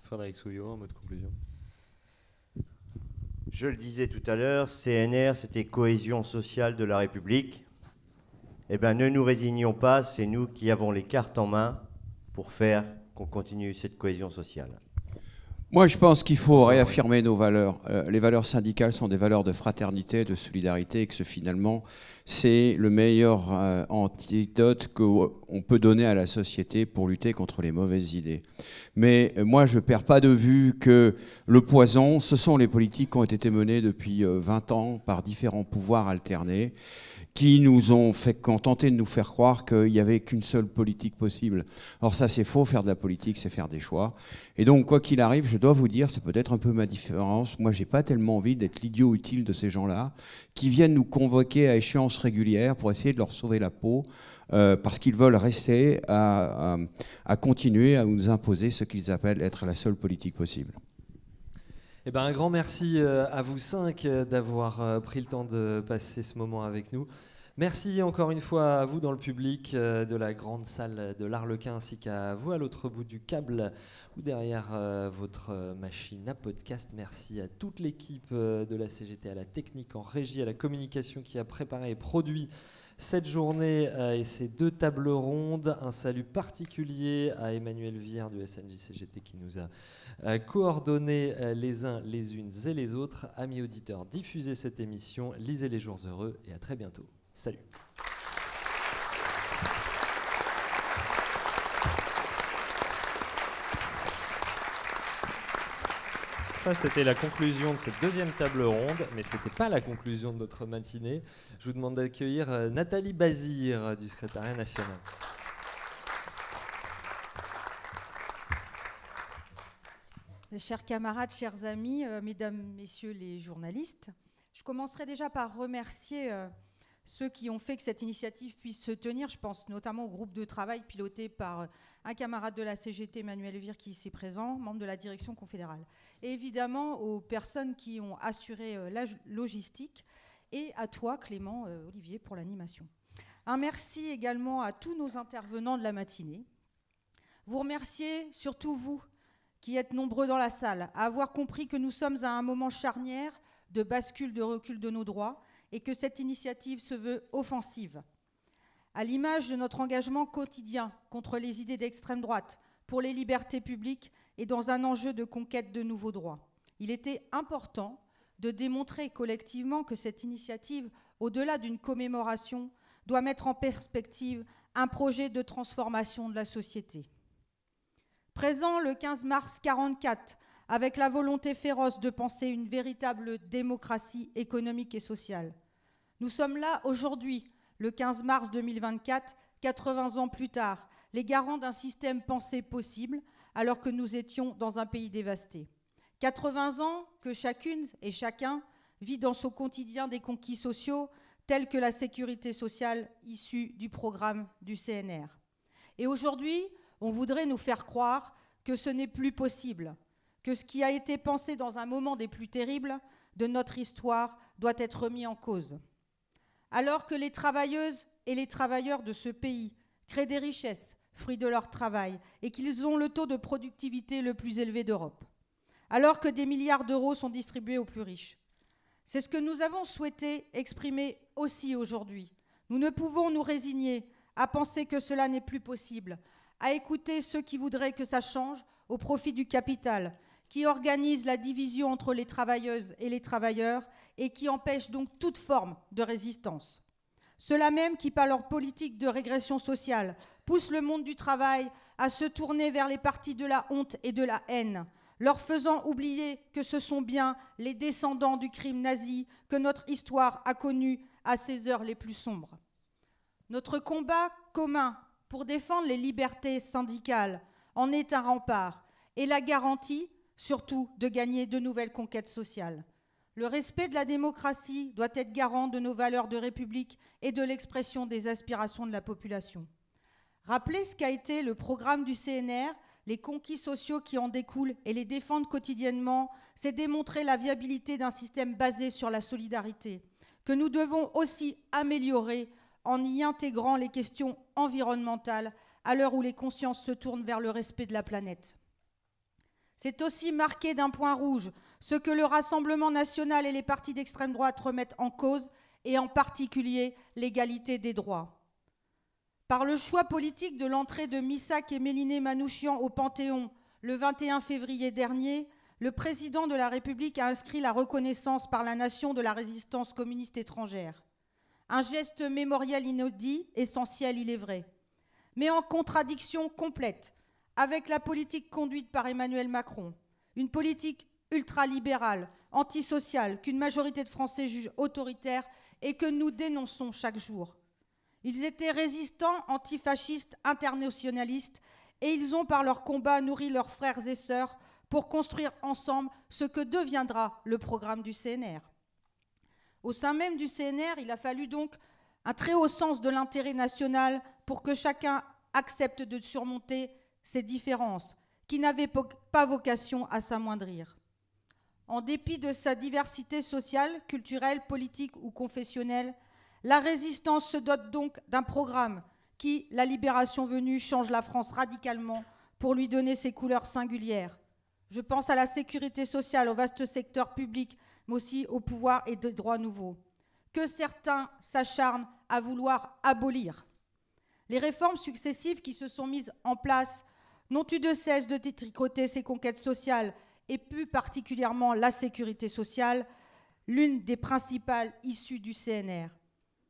Frédéric Souillot, en mode conclusion. Je le disais tout à l'heure, CNR, c'était cohésion sociale de la République. Eh bien, ne nous résignons pas, c'est nous qui avons les cartes en main pour faire qu'on continue cette cohésion sociale. Moi, je pense qu'il faut réaffirmer nos valeurs. Euh, les valeurs syndicales sont des valeurs de fraternité, de solidarité, et que finalement, c'est le meilleur euh, antidote qu'on euh, peut donner à la société pour lutter contre les mauvaises idées. Mais moi, je ne perds pas de vue que le poison, ce sont les politiques qui ont été menées depuis 20 ans par différents pouvoirs alternés qui nous ont fait contenter de nous faire croire qu'il n'y avait qu'une seule politique possible. Or ça c'est faux, faire de la politique c'est faire des choix. Et donc quoi qu'il arrive, je dois vous dire, c'est peut-être un peu ma différence, moi j'ai pas tellement envie d'être l'idiot utile de ces gens-là, qui viennent nous convoquer à échéance régulière pour essayer de leur sauver la peau, euh, parce qu'ils veulent rester à continuer à nous imposer ce qu'ils appellent être la seule politique possible. Eh ben, un grand merci euh, à vous cinq euh, d'avoir euh, pris le temps de passer ce moment avec nous. Merci encore une fois à vous dans le public de la grande salle de l'Arlequin ainsi qu'à vous à l'autre bout du câble ou derrière votre machine à podcast. Merci à toute l'équipe de la CGT, à la technique en régie, à la communication qui a préparé et produit cette journée euh, et ces deux tables rondes, un salut particulier à Emmanuel Vire du SNJCGT qui nous a euh, coordonné euh, les uns, les unes et les autres. Amis auditeurs, diffusez cette émission, lisez les jours heureux et à très bientôt. Salut ça, c'était la conclusion de cette deuxième table ronde, mais ce n'était pas la conclusion de notre matinée. Je vous demande d'accueillir euh, Nathalie Bazir du secrétariat national. Chers camarades, chers amis, euh, mesdames, messieurs les journalistes, je commencerai déjà par remercier euh, ceux qui ont fait que cette initiative puisse se tenir. Je pense notamment au groupe de travail piloté par euh, un camarade de la CGT, Emmanuel Vire, qui est ici présent, membre de la direction confédérale. Et évidemment aux personnes qui ont assuré euh, la logistique et à toi, Clément euh, Olivier, pour l'animation. Un merci également à tous nos intervenants de la matinée. Vous remerciez surtout vous, qui êtes nombreux dans la salle, à avoir compris que nous sommes à un moment charnière de bascule, de recul de nos droits et que cette initiative se veut offensive. À l'image de notre engagement quotidien contre les idées d'extrême droite, pour les libertés publiques et dans un enjeu de conquête de nouveaux droits, il était important de démontrer collectivement que cette initiative, au-delà d'une commémoration, doit mettre en perspective un projet de transformation de la société. Présent le 15 mars 1944, avec la volonté féroce de penser une véritable démocratie économique et sociale, nous sommes là aujourd'hui, le 15 mars 2024, 80 ans plus tard, les garants d'un système pensé possible, alors que nous étions dans un pays dévasté. 80 ans que chacune et chacun vit dans son quotidien des conquis sociaux tels que la sécurité sociale issue du programme du CNR. Et aujourd'hui, on voudrait nous faire croire que ce n'est plus possible, que ce qui a été pensé dans un moment des plus terribles de notre histoire doit être remis en cause. Alors que les travailleuses et les travailleurs de ce pays créent des richesses, fruits de leur travail, et qu'ils ont le taux de productivité le plus élevé d'Europe. Alors que des milliards d'euros sont distribués aux plus riches. C'est ce que nous avons souhaité exprimer aussi aujourd'hui. Nous ne pouvons nous résigner à penser que cela n'est plus possible, à écouter ceux qui voudraient que ça change au profit du capital, qui organise la division entre les travailleuses et les travailleurs et qui empêche donc toute forme de résistance. Cela même qui, par leur politique de régression sociale, pousse le monde du travail à se tourner vers les partis de la honte et de la haine, leur faisant oublier que ce sont bien les descendants du crime nazi que notre histoire a connu à ses heures les plus sombres. Notre combat commun pour défendre les libertés syndicales en est un rempart et la garantie surtout de gagner de nouvelles conquêtes sociales. Le respect de la démocratie doit être garant de nos valeurs de République et de l'expression des aspirations de la population. Rappeler ce qu'a été le programme du CNR, les conquis sociaux qui en découlent et les défendre quotidiennement, c'est démontrer la viabilité d'un système basé sur la solidarité, que nous devons aussi améliorer en y intégrant les questions environnementales à l'heure où les consciences se tournent vers le respect de la planète. C'est aussi marqué d'un point rouge ce que le Rassemblement national et les partis d'extrême droite remettent en cause, et en particulier l'égalité des droits. Par le choix politique de l'entrée de Missak et Méliné Manouchian au Panthéon le 21 février dernier, le président de la République a inscrit la reconnaissance par la nation de la résistance communiste étrangère. Un geste mémoriel inaudit, essentiel il est vrai, mais en contradiction complète avec la politique conduite par Emmanuel Macron, une politique ultralibérale, antisociale, qu'une majorité de Français juge autoritaire et que nous dénonçons chaque jour. Ils étaient résistants, antifascistes, internationalistes, et ils ont, par leur combat, nourri leurs frères et sœurs pour construire ensemble ce que deviendra le programme du CNR. Au sein même du CNR, il a fallu donc un très haut sens de l'intérêt national pour que chacun accepte de surmonter ces différences qui n'avaient pas vocation à s'amoindrir. En dépit de sa diversité sociale, culturelle, politique ou confessionnelle, la résistance se dote donc d'un programme qui, la libération venue, change la France radicalement pour lui donner ses couleurs singulières. Je pense à la sécurité sociale, au vaste secteur public, mais aussi au pouvoir et des droits nouveaux, que certains s'acharnent à vouloir abolir. Les réformes successives qui se sont mises en place N'ont eu de cesse de détricoter ces conquêtes sociales, et plus particulièrement la sécurité sociale, l'une des principales issues du CNR.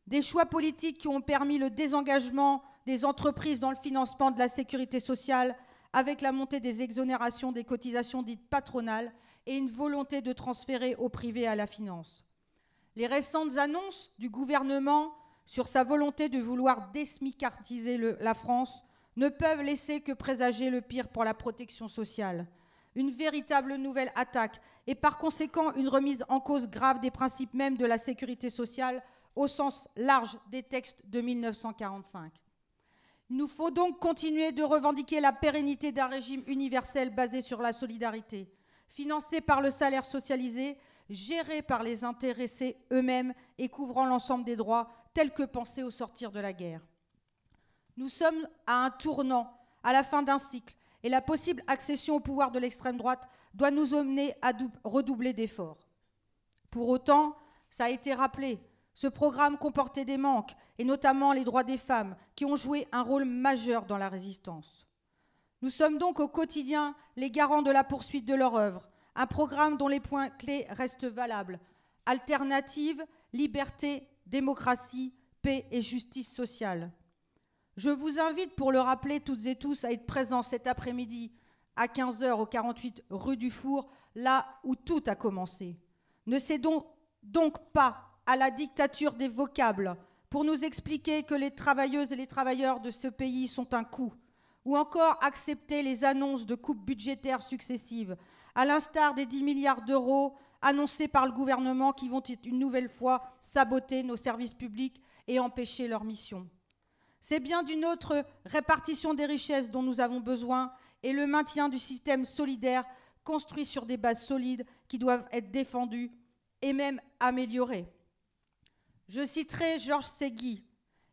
Des choix politiques qui ont permis le désengagement des entreprises dans le financement de la sécurité sociale avec la montée des exonérations des cotisations dites patronales et une volonté de transférer au privé à la finance. Les récentes annonces du gouvernement sur sa volonté de vouloir désmicartiser la France ne peuvent laisser que présager le pire pour la protection sociale. Une véritable nouvelle attaque et par conséquent une remise en cause grave des principes mêmes de la sécurité sociale au sens large des textes de 1945. Il nous faut donc continuer de revendiquer la pérennité d'un régime universel basé sur la solidarité, financé par le salaire socialisé, géré par les intéressés eux-mêmes et couvrant l'ensemble des droits tels que pensés au sortir de la guerre. Nous sommes à un tournant, à la fin d'un cycle, et la possible accession au pouvoir de l'extrême droite doit nous amener à redoubler d'efforts. Pour autant, ça a été rappelé, ce programme comportait des manques, et notamment les droits des femmes, qui ont joué un rôle majeur dans la résistance. Nous sommes donc au quotidien les garants de la poursuite de leur œuvre, un programme dont les points clés restent valables. Alternative, liberté, démocratie, paix et justice sociale. Je vous invite, pour le rappeler toutes et tous, à être présents cet après-midi à 15h au 48 rue du Four, là où tout a commencé. Ne cédons donc pas à la dictature des vocables pour nous expliquer que les travailleuses et les travailleurs de ce pays sont un coup, ou encore accepter les annonces de coupes budgétaires successives, à l'instar des 10 milliards d'euros annoncés par le gouvernement qui vont une nouvelle fois saboter nos services publics et empêcher leur mission. C'est bien d'une autre répartition des richesses dont nous avons besoin et le maintien du système solidaire construit sur des bases solides qui doivent être défendues et même améliorées. Je citerai Georges Segui.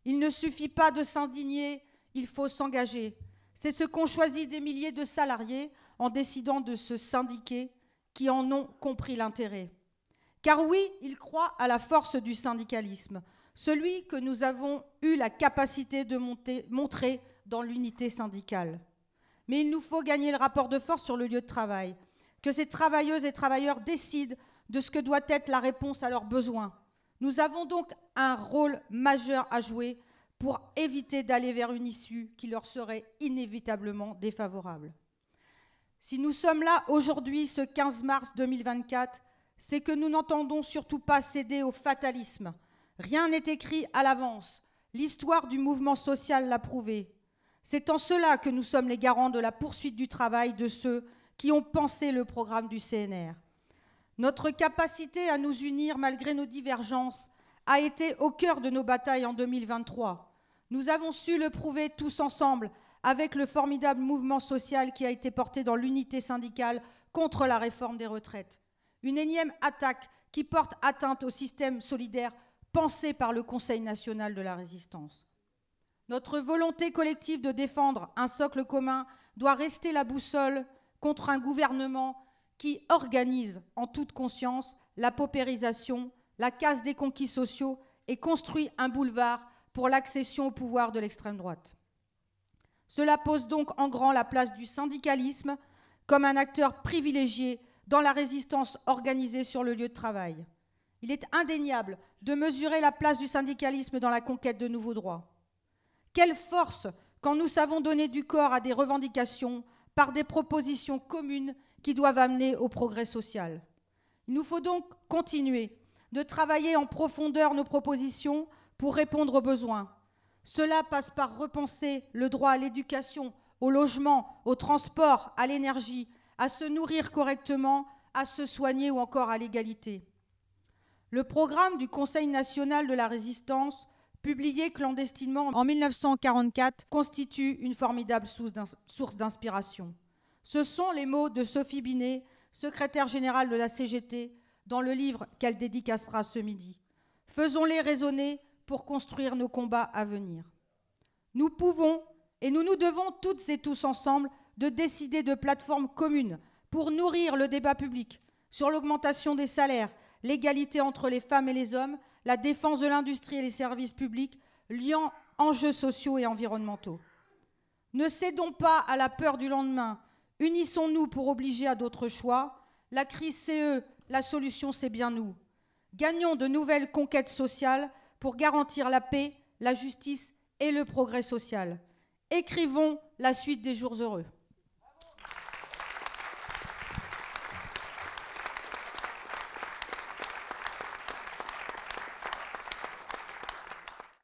Il ne suffit pas de s'indigner, il faut s'engager. C'est ce qu'ont choisi des milliers de salariés en décidant de se syndiquer qui en ont compris l'intérêt. Car oui, ils croient à la force du syndicalisme, celui que nous avons eu la capacité de montrer dans l'unité syndicale. Mais il nous faut gagner le rapport de force sur le lieu de travail, que ces travailleuses et travailleurs décident de ce que doit être la réponse à leurs besoins. Nous avons donc un rôle majeur à jouer pour éviter d'aller vers une issue qui leur serait inévitablement défavorable. Si nous sommes là aujourd'hui, ce 15 mars 2024, c'est que nous n'entendons surtout pas céder au fatalisme, Rien n'est écrit à l'avance. L'histoire du mouvement social l'a prouvé. C'est en cela que nous sommes les garants de la poursuite du travail de ceux qui ont pensé le programme du CNR. Notre capacité à nous unir malgré nos divergences a été au cœur de nos batailles en 2023. Nous avons su le prouver tous ensemble avec le formidable mouvement social qui a été porté dans l'unité syndicale contre la réforme des retraites. Une énième attaque qui porte atteinte au système solidaire pensée par le Conseil national de la résistance. Notre volonté collective de défendre un socle commun doit rester la boussole contre un gouvernement qui organise en toute conscience la paupérisation, la casse des conquis sociaux et construit un boulevard pour l'accession au pouvoir de l'extrême droite. Cela pose donc en grand la place du syndicalisme comme un acteur privilégié dans la résistance organisée sur le lieu de travail. Il est indéniable de mesurer la place du syndicalisme dans la conquête de nouveaux droits. Quelle force quand nous savons donner du corps à des revendications par des propositions communes qui doivent amener au progrès social. Il nous faut donc continuer de travailler en profondeur nos propositions pour répondre aux besoins. Cela passe par repenser le droit à l'éducation, au logement, au transport, à l'énergie, à se nourrir correctement, à se soigner ou encore à l'égalité. Le programme du Conseil national de la résistance, publié clandestinement en 1944, constitue une formidable source d'inspiration. Ce sont les mots de Sophie Binet, secrétaire générale de la CGT, dans le livre qu'elle dédicacera ce midi. Faisons-les résonner pour construire nos combats à venir. Nous pouvons et nous nous devons toutes et tous ensemble de décider de plateformes communes pour nourrir le débat public sur l'augmentation des salaires, l'égalité entre les femmes et les hommes, la défense de l'industrie et les services publics, liant enjeux sociaux et environnementaux. Ne cédons pas à la peur du lendemain. Unissons-nous pour obliger à d'autres choix. La crise, c'est eux. La solution, c'est bien nous. Gagnons de nouvelles conquêtes sociales pour garantir la paix, la justice et le progrès social. Écrivons la suite des jours heureux.